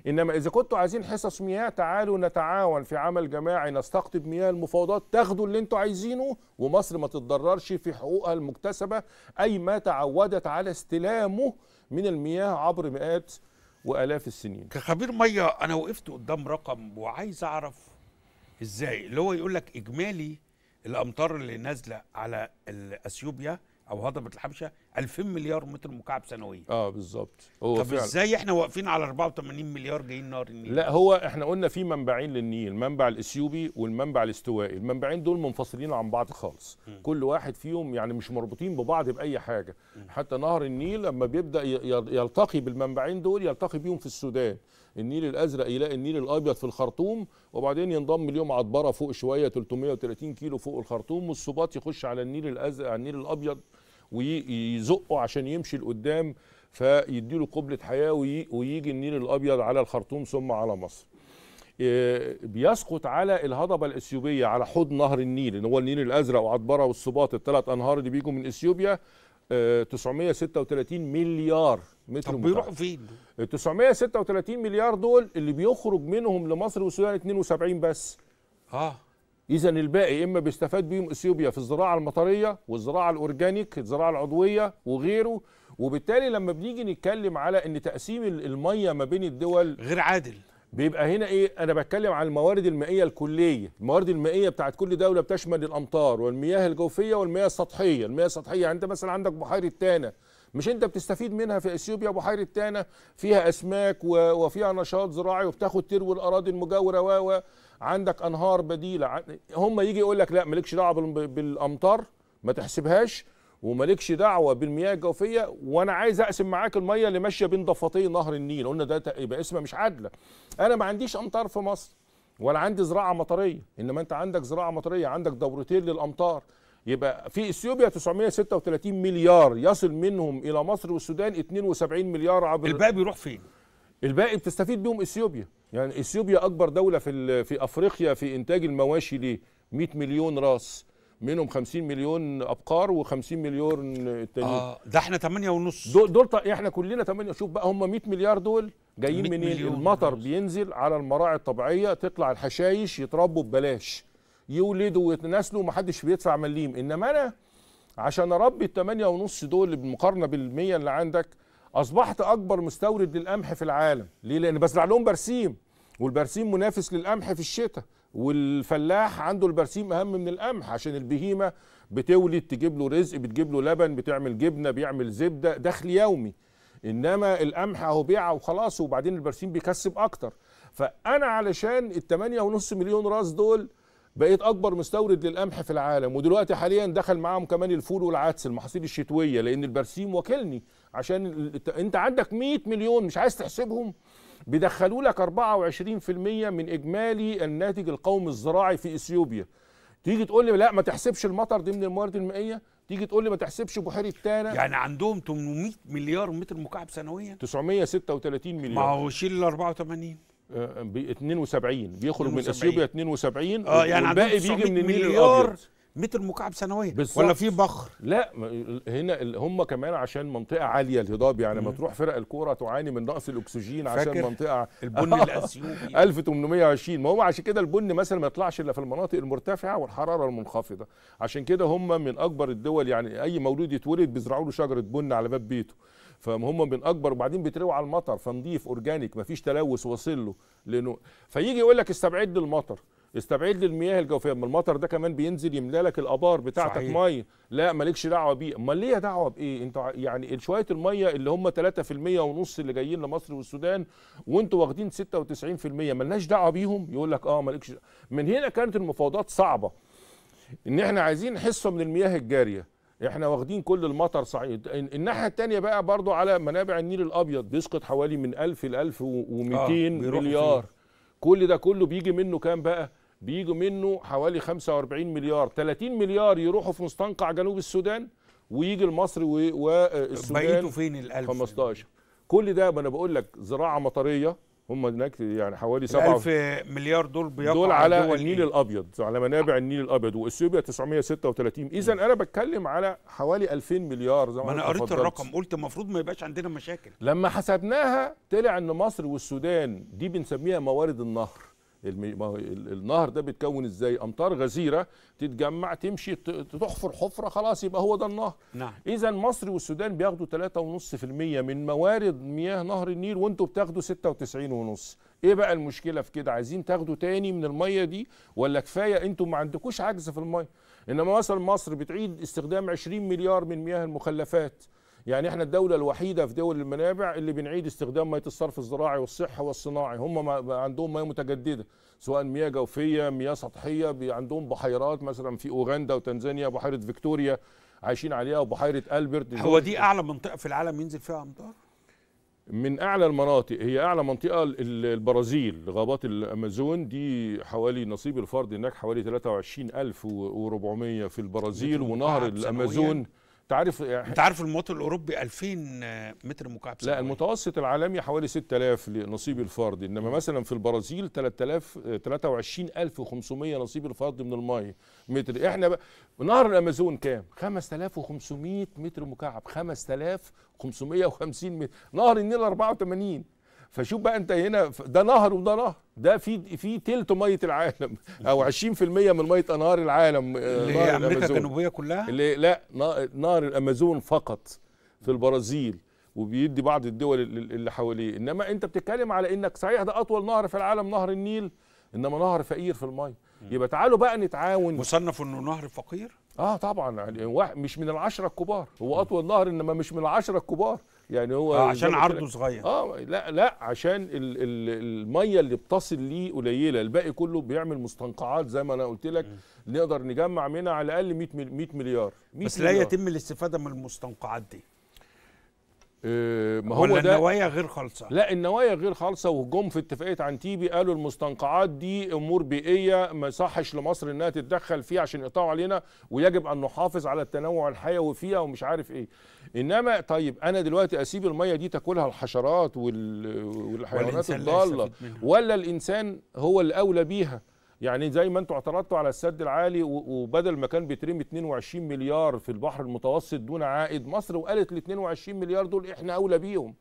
انما اذا كنتوا عايزين حصص مياه تعالوا نتعاون في عمل جماعي نستقطب مياه المفاوضات تاخدوا اللي انتوا عايزينه ومصر ما تتضررش في حقوقها المكتسبه اي ما تعودت على استلامه من المياه عبر مئات والاف السنين كخبير ميه انا وقفت قدام رقم وعايز اعرف ازاي اللي هو يقول لك اجمالي الامطار اللي نازله على اثيوبيا او هضبه الحبشه 2000 مليار متر مكعب سنويا اه بالظبط هو طب فعلا. ازاي احنا واقفين على 84 مليار جايين نهر النيل لا هو احنا قلنا في منبعين للنيل منبع الاثيوبي والمنبع الاستوائي المنبعين دول منفصلين عن بعض خالص م. كل واحد فيهم يعني مش مربوطين ببعض باي حاجه م. حتى نهر النيل لما بيبدا يلتقي بالمنبعين دول يلتقي بيهم في السودان النيل الازرق يلاقي النيل الابيض في الخرطوم وبعدين ينضم اليوم عطبره فوق شويه 330 كيلو فوق الخرطوم والسباط يخش على النيل الازرق على النيل الابيض ويزقه عشان يمشي لقدام فيديله قبله حياه ويجي النيل الابيض على الخرطوم ثم على مصر. آه، بيسقط على الهضبه الاثيوبيه على حوض نهر النيل اللي هو النيل الازرق وعطبره والسباط الثلاث انهار اللي بيجوا من اثيوبيا 936 آه، مليار متر طب بيروحوا فين؟ ال 936 مليار دول اللي بيخرج منهم لمصر والسودان 72 بس اه اذا الباقي اما بيستفاد بيهم اثيوبيا في الزراعه المطريه والزراعه الاورجانيك الزراعه العضويه وغيره وبالتالي لما بنيجي نتكلم على ان تقسيم الميه ما بين الدول غير عادل بيبقى هنا ايه انا بتكلم عن الموارد المائيه الكليه الموارد المائيه بتاعت كل دوله بتشمل الامطار والمياه الجوفيه والمياه السطحيه المياه السطحيه يعني انت مثلا عندك بحيره تانا مش انت بتستفيد منها في اثيوبيا بحيره تانا فيها اسماك وفيها نشاط زراعي وبتاخد تروي الاراضي المجاوره و و عندك انهار بديله هم يجي يقول لك لا مالكش دعوه بالامطار ما تحسبهاش ومالكش دعوه بالمياه الجوفيه وانا عايز اقسم معاك الميه اللي ماشيه بين ضفتي نهر النيل قلنا ده يبقى اسمها مش عادله انا ما عنديش امطار في مصر ولا عندي زراعه مطريه انما انت عندك زراعه مطريه عندك دورتين للامطار يبقى في اثيوبيا 936 مليار يصل منهم الى مصر والسودان 72 مليار عبر الباقي بيروح فين؟ الباقي بتستفيد بيهم اثيوبيا يعني اثيوبيا اكبر دوله في في افريقيا في انتاج المواشي ليه 100 مليون راس منهم 50 مليون ابقار و50 مليون التانيين اه ده احنا 8 ونص دول, دول احنا كلنا 8 شوف بقى هم 100 مليار دول جايين منين المطر بينزل على المراعي الطبيعيه تطلع الحشايش يتربوا ببلاش يولدوا ويتناسلوا ومحدش بيدفع مليم انما انا عشان اربي الثمانية ونص دول بالمقارنه بالمية اللي عندك اصبحت اكبر مستورد للقمح في العالم ليه لان بزرع لهم برسيم والبرسيم منافس للقمح في الشتاء والفلاح عنده البرسيم اهم من القمح عشان البهيمه بتولد تجيب له رزق بتجيب له لبن بتعمل جبنه بيعمل زبده دخل يومي انما القمح اهو بيعه وخلاص وبعدين البرسيم بيكسب اكتر فانا علشان ال 8.5 مليون راس دول بقيت اكبر مستورد للقمح في العالم ودلوقتي حاليا دخل معاهم كمان الفول والعدس المحاصيل الشتويه لان البرسيم وكلني عشان انت عندك 100 مليون مش عايز تحسبهم بيدخلوا لك 24% من اجمالي الناتج القومي الزراعي في اثيوبيا تيجي تقول لي لا ما تحسبش المطر دي من الموارد المائيه تيجي تقول لي ما تحسبش بحيره تانا يعني عندهم 800 مليار متر مكعب سنويا 936 مليار ما هو شيل ال 84 ب 72 بيخرج من اثيوبيا 72 اه يعني الباقي بيجي من النيل مليار متر مكعب سنويا بالزبط. ولا في بخر لا هنا هم كمان عشان منطقه عاليه الهضاب يعني لما تروح فرق الكوره تعاني من نقص الاكسجين عشان منطقه البن الاثيوبي 1820 ما هو عشان كده البن مثلا ما يطلعش الا في المناطق المرتفعه والحراره المنخفضه عشان كده هم من اكبر الدول يعني اي مولود يتولد بيزرعوا له شجره بن على باب بيته فهم من اكبر وبعدين بيتروى على المطر فنضيف اورجانيك مفيش تلوث واصل له لانه فيجي يقول لك استبعد للمطر استبعد للمياه الجوفيه ما المطر ده كمان بينزل يملا لك الابار بتاعتك ميه لا مالكش دعوه بيه امال ليه دعوه بايه انتوا يعني شويه الميه اللي هم 3% ونص اللي جايين لمصر والسودان وانتوا واخدين 96% مالناش دعوه بيهم يقول لك اه مالكش من هنا كانت المفاوضات صعبه ان احنا عايزين حصه من المياه الجاريه احنا واخدين كل المطر صعيد الناحيه الثانيه بقى برضو على منابع النيل الابيض بيسقط حوالي من 1000 ل 1200 آه مليار فيه. كل ده كله بيجي منه كام بقى بيجي منه حوالي 45 مليار 30 مليار يروحوا في مستنقع جنوب السودان ويجي لمصر والسودان بقيته فين ال 1000 15 كل ده ما انا بقول لك زراعه مطريه هم هناك يعني حوالي 7 ألف مليار دول بيقعوا دول على, دول النيل إيه؟ الابيض على منابع النيل الابيض واثيوبيا 936 اذا انا بتكلم على حوالي 2000 مليار زي ما انا قريت الرقم قلت المفروض ما يبقاش عندنا مشاكل لما حسبناها طلع ان مصر والسودان دي بنسميها موارد النهر المي... ما هو النهر ده بيتكون ازاي امطار غزيره تتجمع تمشي تحفر حفره خلاص يبقى هو ده النهر نعم. اذا مصر والسودان بياخدوا 3.5% من موارد مياه نهر النيل وانتوا بتاخدوا 96.5 ايه بقى المشكله في كده عايزين تاخدوا تاني من الميه دي ولا كفايه انتوا ما عندكوش عجز في الميه انما مثلا مصر بتعيد استخدام 20 مليار من مياه المخلفات يعني احنا الدولة الوحيدة في دول المنابع اللي بنعيد استخدام مية الصرف الزراعي والصحة والصناعي هم ما عندهم مياه متجددة سواء مياه جوفية مياه سطحية عندهم بحيرات مثلا في أوغندا وتنزانيا بحيرة فيكتوريا عايشين عليها وبحيرة ألبرت هو دي أعلى منطقة في العالم ينزل فيها أمطار؟ من اعلى المناطق هي اعلى منطقه البرازيل غابات الامازون دي حوالي نصيب الفرد هناك حوالي 23400 في البرازيل ونهر الامازون سنوية. انت عارف إيه؟ انت عارف المواطن الاوروبي 2000 متر مكعب سنوي لا المتوسط العالمي حوالي 6000 لنصيب الفرد انما مثلا في البرازيل 3000 23500 نصيب الفرد من الميه متر احنا بقى نهر الامازون كام 5500 متر مكعب 5550 متر نهر النيل 84 فشوف بقى انت هنا ده نهر وده نهر ده في في تلت ميه العالم او 20% من ميه انهار العالم آه، اللي هي امريكا الجنوبيه كلها اللي لا نهر الامازون فقط في البرازيل وبيدي بعض الدول اللي حواليه انما انت بتتكلم على انك صحيح ده اطول نهر في العالم نهر النيل انما نهر فقير في الميه يبقى تعالوا بقى نتعاون مصنف انه نهر فقير اه طبعا يعني مش من العشره الكبار هو اطول نهر انما مش من العشره الكبار يعني هو آه عشان عرضه صغير اه لا لا عشان الـ الـ الميه اللي بتصل ليه قليله الباقي كله بيعمل مستنقعات زي ما انا قلت لك نقدر نجمع منها على الاقل 100 100 مليار 100 بس لا يتم الاستفاده من المستنقعات دي آه، ما هو ولا ده النوايا غير خالصه لا النوايا غير خالصه وجم في اتفاقيه عنتيبي قالوا المستنقعات دي امور بيئيه ما يصحش لمصر انها تتدخل فيها عشان يقطعوا علينا ويجب ان نحافظ على التنوع الحيوي فيها ومش عارف ايه انما طيب انا دلوقتي اسيب الميه دي تاكلها الحشرات والحيوانات الضاله ولا الانسان هو اللي اولى بيها يعني زي ما انتوا اعترضتوا على السد العالي وبدل ما كان بيترمي 22 مليار في البحر المتوسط دون عائد مصر وقالت ال 22 مليار دول احنا اولى بيهم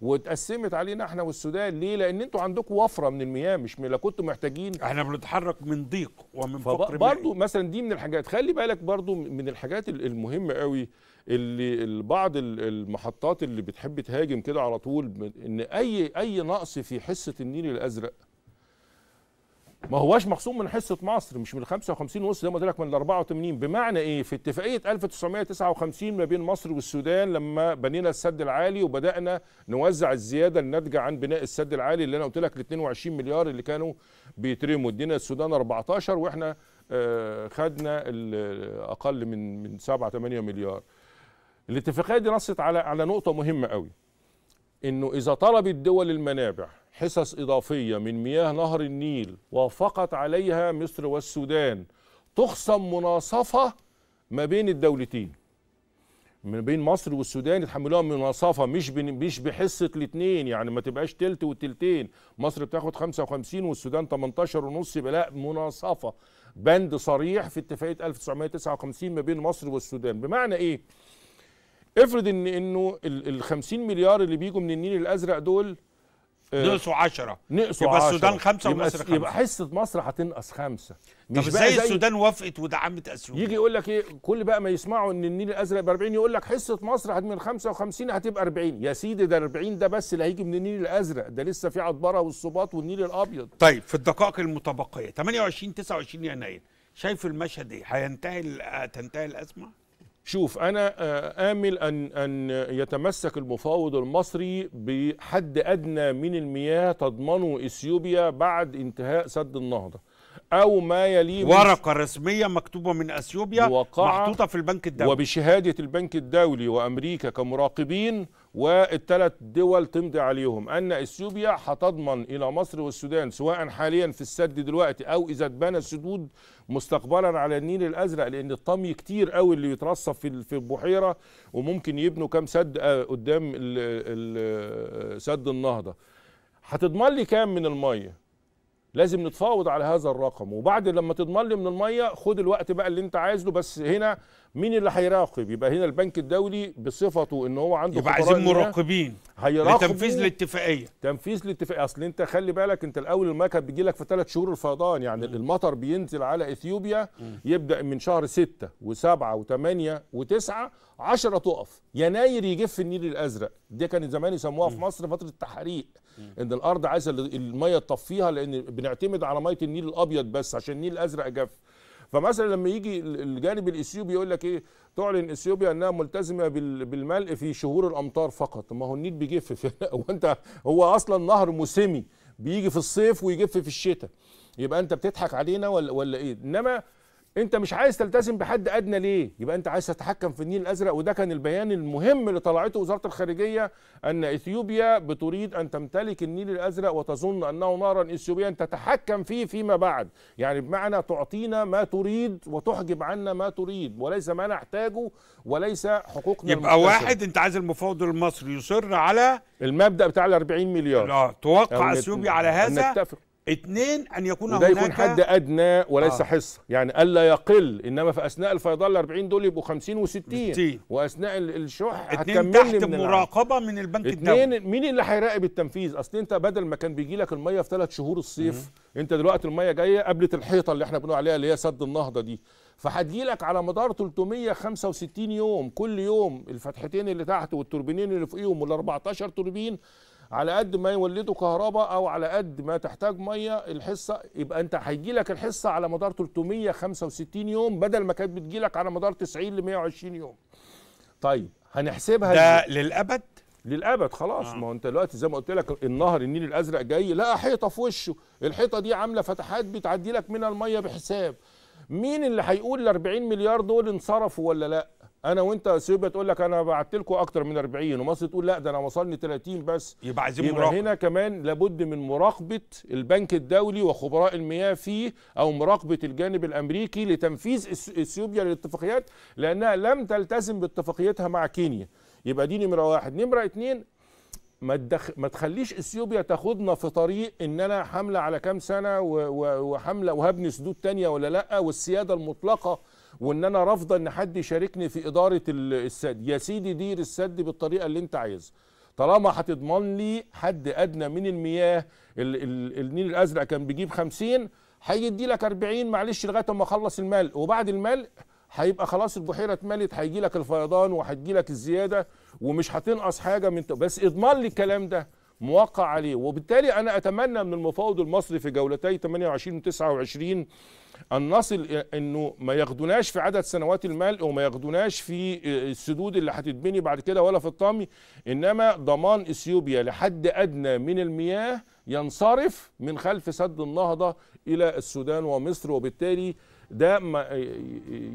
واتقسمت علينا احنا والسودان ليه لان انتوا عندكم وفره من المياه مش لا كنتوا محتاجين احنا بنتحرك من ضيق ومن فقر برضه مثلا دي من الحاجات خلي بالك برضه من الحاجات المهمه قوي اللي بعض المحطات اللي بتحب تهاجم كده على طول ان اي اي نقص في حصه النيل الازرق ما هواش مخصوم من حصه مصر مش من 55 ونص زي ما قلت لك من ال 84 بمعنى ايه في اتفاقيه 1959 ما بين مصر والسودان لما بنينا السد العالي وبدانا نوزع الزياده الناتجه عن بناء السد العالي اللي انا قلت لك ال 22 مليار اللي كانوا بيترموا ادينا السودان 14 واحنا آه، خدنا اقل من من 7 8 مليار الاتفاقيه دي نصت على على نقطه مهمه قوي انه اذا طلبت دول المنابع حصص إضافية من مياه نهر النيل وافقت عليها مصر والسودان تخصم مناصفة ما بين الدولتين ما بين مصر والسودان يتحملوها مناصفة مش مش بحصة الاثنين يعني ما تبقاش تلت والتلتين مصر بتاخد 55 والسودان 18 ونص يبقى لا مناصفة بند صريح في اتفاقية 1959 ما بين مصر والسودان بمعنى ايه؟ افرض ان انه ال 50 مليار اللي بيجوا من النيل الازرق دول آه، نقصوا 10 نقصوا 10 يبقى السودان خمسه يبقى ومصر خمسه يبقى حصه مصر هتنقص خمسه مش طب ازاي السودان وافقت ودعمت اثيوبيا يجي يقول لك ايه كل بقى ما يسمعوا ان النيل الازرق ب 40 يقول لك حصه مصر من 55 هتبقى 40 يا سيدي ده 40 ده بس اللي هيجي من النيل الازرق ده لسه في عطبره والصباط والنيل الابيض طيب في الدقائق المتبقيه 28 29 يناير شايف المشهد ايه هينتهي تنتهي الازمه شوف انا آه، امل ان ان يتمسك المفاوض المصري بحد ادنى من المياه تضمنه اثيوبيا بعد انتهاء سد النهضه او ما يلي ورقه رسميه مكتوبه من اثيوبيا محطوطه في البنك الدولي وبشهاده البنك الدولي وامريكا كمراقبين والثلاث دول تمضي عليهم أن إثيوبيا هتضمن إلى مصر والسودان سواء حاليا في السد دلوقتي أو إذا اتبنى السدود مستقبلا على النيل الأزرق لأن الطمي كتير قوي اللي يترصف في في البحيرة وممكن يبنوا كام سد آه، قدام سد النهضة هتضمن لي كام من المية لازم نتفاوض على هذا الرقم وبعد لما تضمن لي من المية خد الوقت بقى اللي انت عايزه بس هنا مين اللي هيراقب يبقى هنا البنك الدولي بصفته ان هو عنده يبقى عايزين مراقبين لتنفيذ الاتفاقيه تنفيذ الاتفاقيه اصل انت خلي بالك انت الاول الماء بيجي لك في ثلاث شهور الفيضان يعني م. المطر بينزل على اثيوبيا م. يبدا من شهر 6 و7 و8 و9 10 تقف يناير يجف النيل الازرق دي كان زمان يسموها في مصر فتره التحريق ان الارض عايزه الميه تطفيها لان بنعتمد على ميه النيل الابيض بس عشان النيل الازرق جف فمثلا لما يجي الجانب الاثيوبي يقول لك ايه تعلن اثيوبيا انها ملتزمه بالملء في شهور الامطار فقط ما هو النيل بيجف هو انت هو اصلا نهر موسمي بيجي في الصيف ويجف في الشتاء يبقى انت بتضحك علينا ولا ولا ايه انما انت مش عايز تلتزم بحد ادنى ليه يبقى انت عايز تتحكم في النيل الازرق وده كان البيان المهم اللي طلعته وزاره الخارجيه ان اثيوبيا بتريد ان تمتلك النيل الازرق وتظن انه نهرا اثيوبيا تتحكم فيه فيما بعد يعني بمعنى تعطينا ما تريد وتحجب عنا ما تريد وليس ما نحتاجه وليس حقوقنا يبقى المتسر. واحد انت عايز المفاوض المصري يصر على المبدا بتاع ال 40 مليار لا توقع اثيوبيا على هذا نتفق. اثنين ان يكون هناك يكون حد ادنى وليس آه. حصه يعني الا يقل انما في اثناء الفيضان ال 40 دول يبقوا 50 و60 واثناء الشح هتكمل تحت من مراقبه من البنك الدولي اثنين مين اللي هيراقب التنفيذ اصل انت بدل ما كان بيجي لك الميه في ثلاث شهور الصيف مم. انت دلوقتي الميه جايه قبلت الحيطه اللي احنا بنقول عليها اللي هي سد النهضه دي فهتجي لك على مدار 365 يوم كل يوم الفتحتين اللي تحت والتوربينين اللي فوقيهم وال 14 توربين على قد ما يولدوا كهرباء او على قد ما تحتاج ميه الحصه يبقى انت هيجي لك الحصه على مدار 365 يوم بدل ما كانت بتجي لك على مدار 90 ل 120 يوم. طيب هنحسبها ده دي. للابد؟ للابد خلاص آه. ما هو انت دلوقتي زي ما قلت لك النهر النيل الازرق جاي لقى حيطه في وشه، الحيطه دي عامله فتحات بتعدي لك منها الميه بحساب. مين اللي هيقول ال 40 مليار دول انصرفوا ولا لا؟ انا وانت اثيوبيا تقول لك انا بعت لكم اكتر من 40 ومصر تقول لا ده انا وصلني 30 بس يبقى عايزين يبقى مراقبة. هنا كمان لابد من مراقبه البنك الدولي وخبراء المياه فيه او مراقبه الجانب الامريكي لتنفيذ اثيوبيا للاتفاقيات لانها لم تلتزم باتفاقيتها مع كينيا يبقى دي نمره واحد نمره اتنين ما تدخ... ما تخليش اثيوبيا تاخدنا في طريق ان انا حمله على كام سنه و... و... وحمله وهبني سدود تانية ولا لا والسياده المطلقه وان انا رافضه ان حد يشاركني في اداره السد يا سيدي دير السد بالطريقه اللي انت عايزها طالما هتضمن لي حد ادنى من المياه ال ال النيل الازرق كان بيجيب 50 هيدي لك 40 معلش لغايه اما اخلص الملء وبعد الملء هيبقى خلاص البحيره اتملت هيجي لك الفيضان وهتجي لك الزياده ومش هتنقص حاجه من بس اضمن لي الكلام ده موقع عليه وبالتالي انا اتمنى من المفاوض المصري في جولتي 28 و 29 ان نصل انه ما ياخدوناش في عدد سنوات الملء وما ياخدوناش في آه، السدود اللي هتتبني بعد كده ولا في الطامي انما ضمان اثيوبيا لحد ادنى من المياه ينصرف من خلف سد النهضه الى السودان ومصر وبالتالي ده ما آه، آه،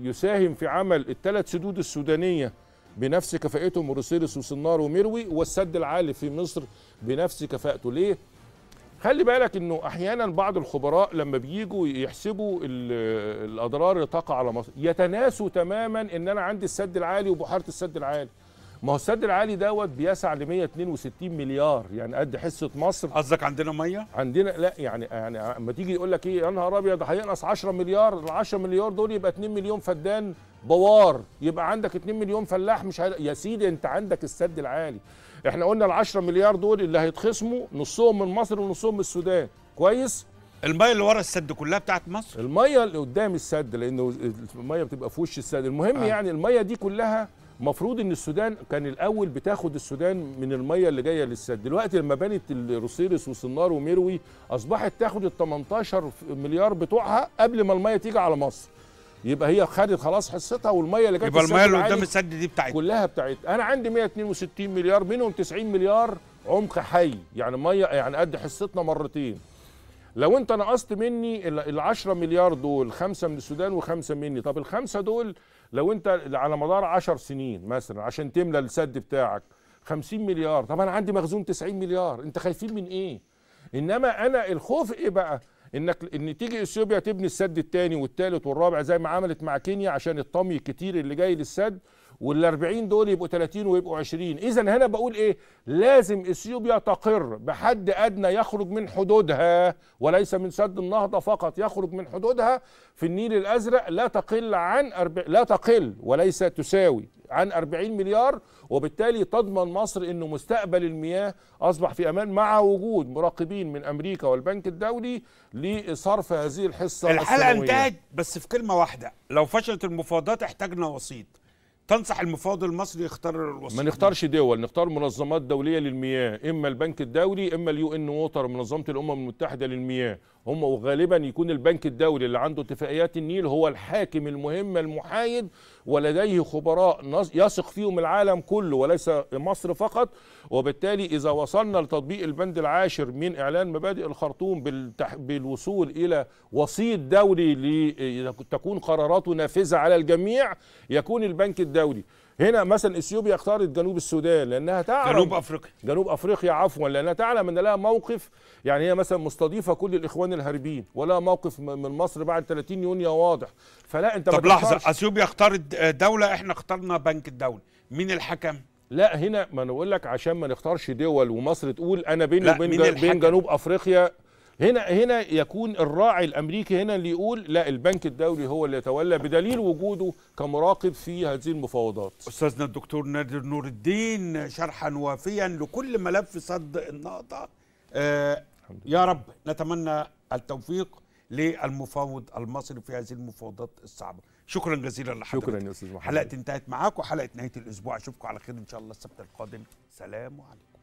يساهم في عمل الثلاث سدود السودانيه بنفس كفاءتهم روسيرس وسنار ومروي والسد العالي في مصر بنفس كفاءته ليه؟ خلي بالك انه احيانا بعض الخبراء لما بييجوا يحسبوا الاضرار اللي تقع على مصر يتناسوا تماما ان انا عندي السد العالي وبحاره السد العالي ما هو السد العالي دوت بيسع ل 162 مليار يعني قد حصه مصر قصدك عندنا ميه عندنا لا يعني يعني اما تيجي يقول لك ايه يا نهار ابيض هينقص 10 مليار ال 10 مليار دول يبقى 2 مليون فدان بوار يبقى عندك 2 مليون فلاح مش هل... يا سيدي انت عندك السد العالي احنا قلنا ال 10 مليار دول اللي هيتخصموا نصهم من مصر ونصهم من السودان كويس الميه اللي ورا السد كلها بتاعت مصر الميه اللي قدام السد لانه الميه بتبقى في وش السد المهم آه. يعني الميه دي كلها مفروض ان السودان كان الاول بتاخد السودان من الميه اللي جايه للسد دلوقتي لما بنت الروسيرس وسنار وميروي اصبحت تاخد ال 18 مليار بتوعها قبل ما الميه تيجي على مصر يبقى هي خدت خلاص حصتها والميه اللي جت يبقى الميه اللي قدام السد دي بتاعتها كلها بتاعتها انا عندي 162 مليار منهم 90 مليار عمق حي يعني ميه يعني قد حصتنا مرتين لو انت نقصت مني ال 10 مليار دول خمسه من السودان وخمسه مني طب الخمسه دول لو انت على مدار 10 سنين مثلا عشان تملى السد بتاعك 50 مليار طب انا عندي مخزون 90 مليار انت خايفين من ايه انما انا الخوف ايه بقى انك ان تيجي اثيوبيا تبني السد الثاني والثالث والرابع زي ما عملت مع كينيا عشان الطمي الكتير اللي جاي للسد وال 40 دول يبقوا 30 ويبقوا 20 اذا هنا بقول ايه لازم اثيوبيا تقر بحد ادنى يخرج من حدودها وليس من سد النهضه فقط يخرج من حدودها في النيل الازرق لا تقل عن 40 لا تقل وليس تساوي عن 40 مليار وبالتالي تضمن مصر انه مستقبل المياه اصبح في امان مع وجود مراقبين من امريكا والبنك الدولي لصرف هذه الحصه الحلقه السنوية. انتهت بس في كلمه واحده لو فشلت المفاوضات احتاجنا وسيط تنصح المفاوض المصري يختار الوسيط ما نختارش دول نختار منظمات دوليه للمياه اما البنك الدولي اما اليو ان ووتر منظمه الامم المتحده للمياه هم وغالبا يكون البنك الدولي اللي عنده اتفاقيات النيل هو الحاكم المهم المحايد ولديه خبراء يثق فيهم العالم كله وليس مصر فقط وبالتالي إذا وصلنا لتطبيق البند العاشر من إعلان مبادئ الخرطوم بالوصول إلى وسيط دولي لتكون قراراته نافذة على الجميع يكون البنك الدولي هنا مثلا اثيوبيا اختارت جنوب السودان لانها تعلم جنوب افريقيا جنوب افريقيا عفوا لانها تعلم ان لها موقف يعني هي مثلا مستضيفه كل الاخوان الهاربين ولا موقف من مصر بعد 30 يونيو واضح فلا انت طب لحظه اثيوبيا اختارت دوله احنا اخترنا بنك الدولي مين الحكم؟ لا هنا ما انا بقول لك عشان ما نختارش دول ومصر تقول انا بيني وبين جنوب افريقيا هنا هنا يكون الراعي الامريكي هنا اللي يقول لا البنك الدولي هو اللي يتولى بدليل وجوده كمراقب في هذه المفاوضات. استاذنا الدكتور نادر نور الدين شرحا وافيا لكل ملف صد النقطه آه يا رب نتمنى التوفيق للمفاوض المصري في هذه المفاوضات الصعبه. شكرا جزيلا لحضرتك. شكرا يا استاذ محمد. حلقه انتهت معاكم حلقه نهايه الاسبوع اشوفكم على خير ان شاء الله السبت القادم سلام عليكم.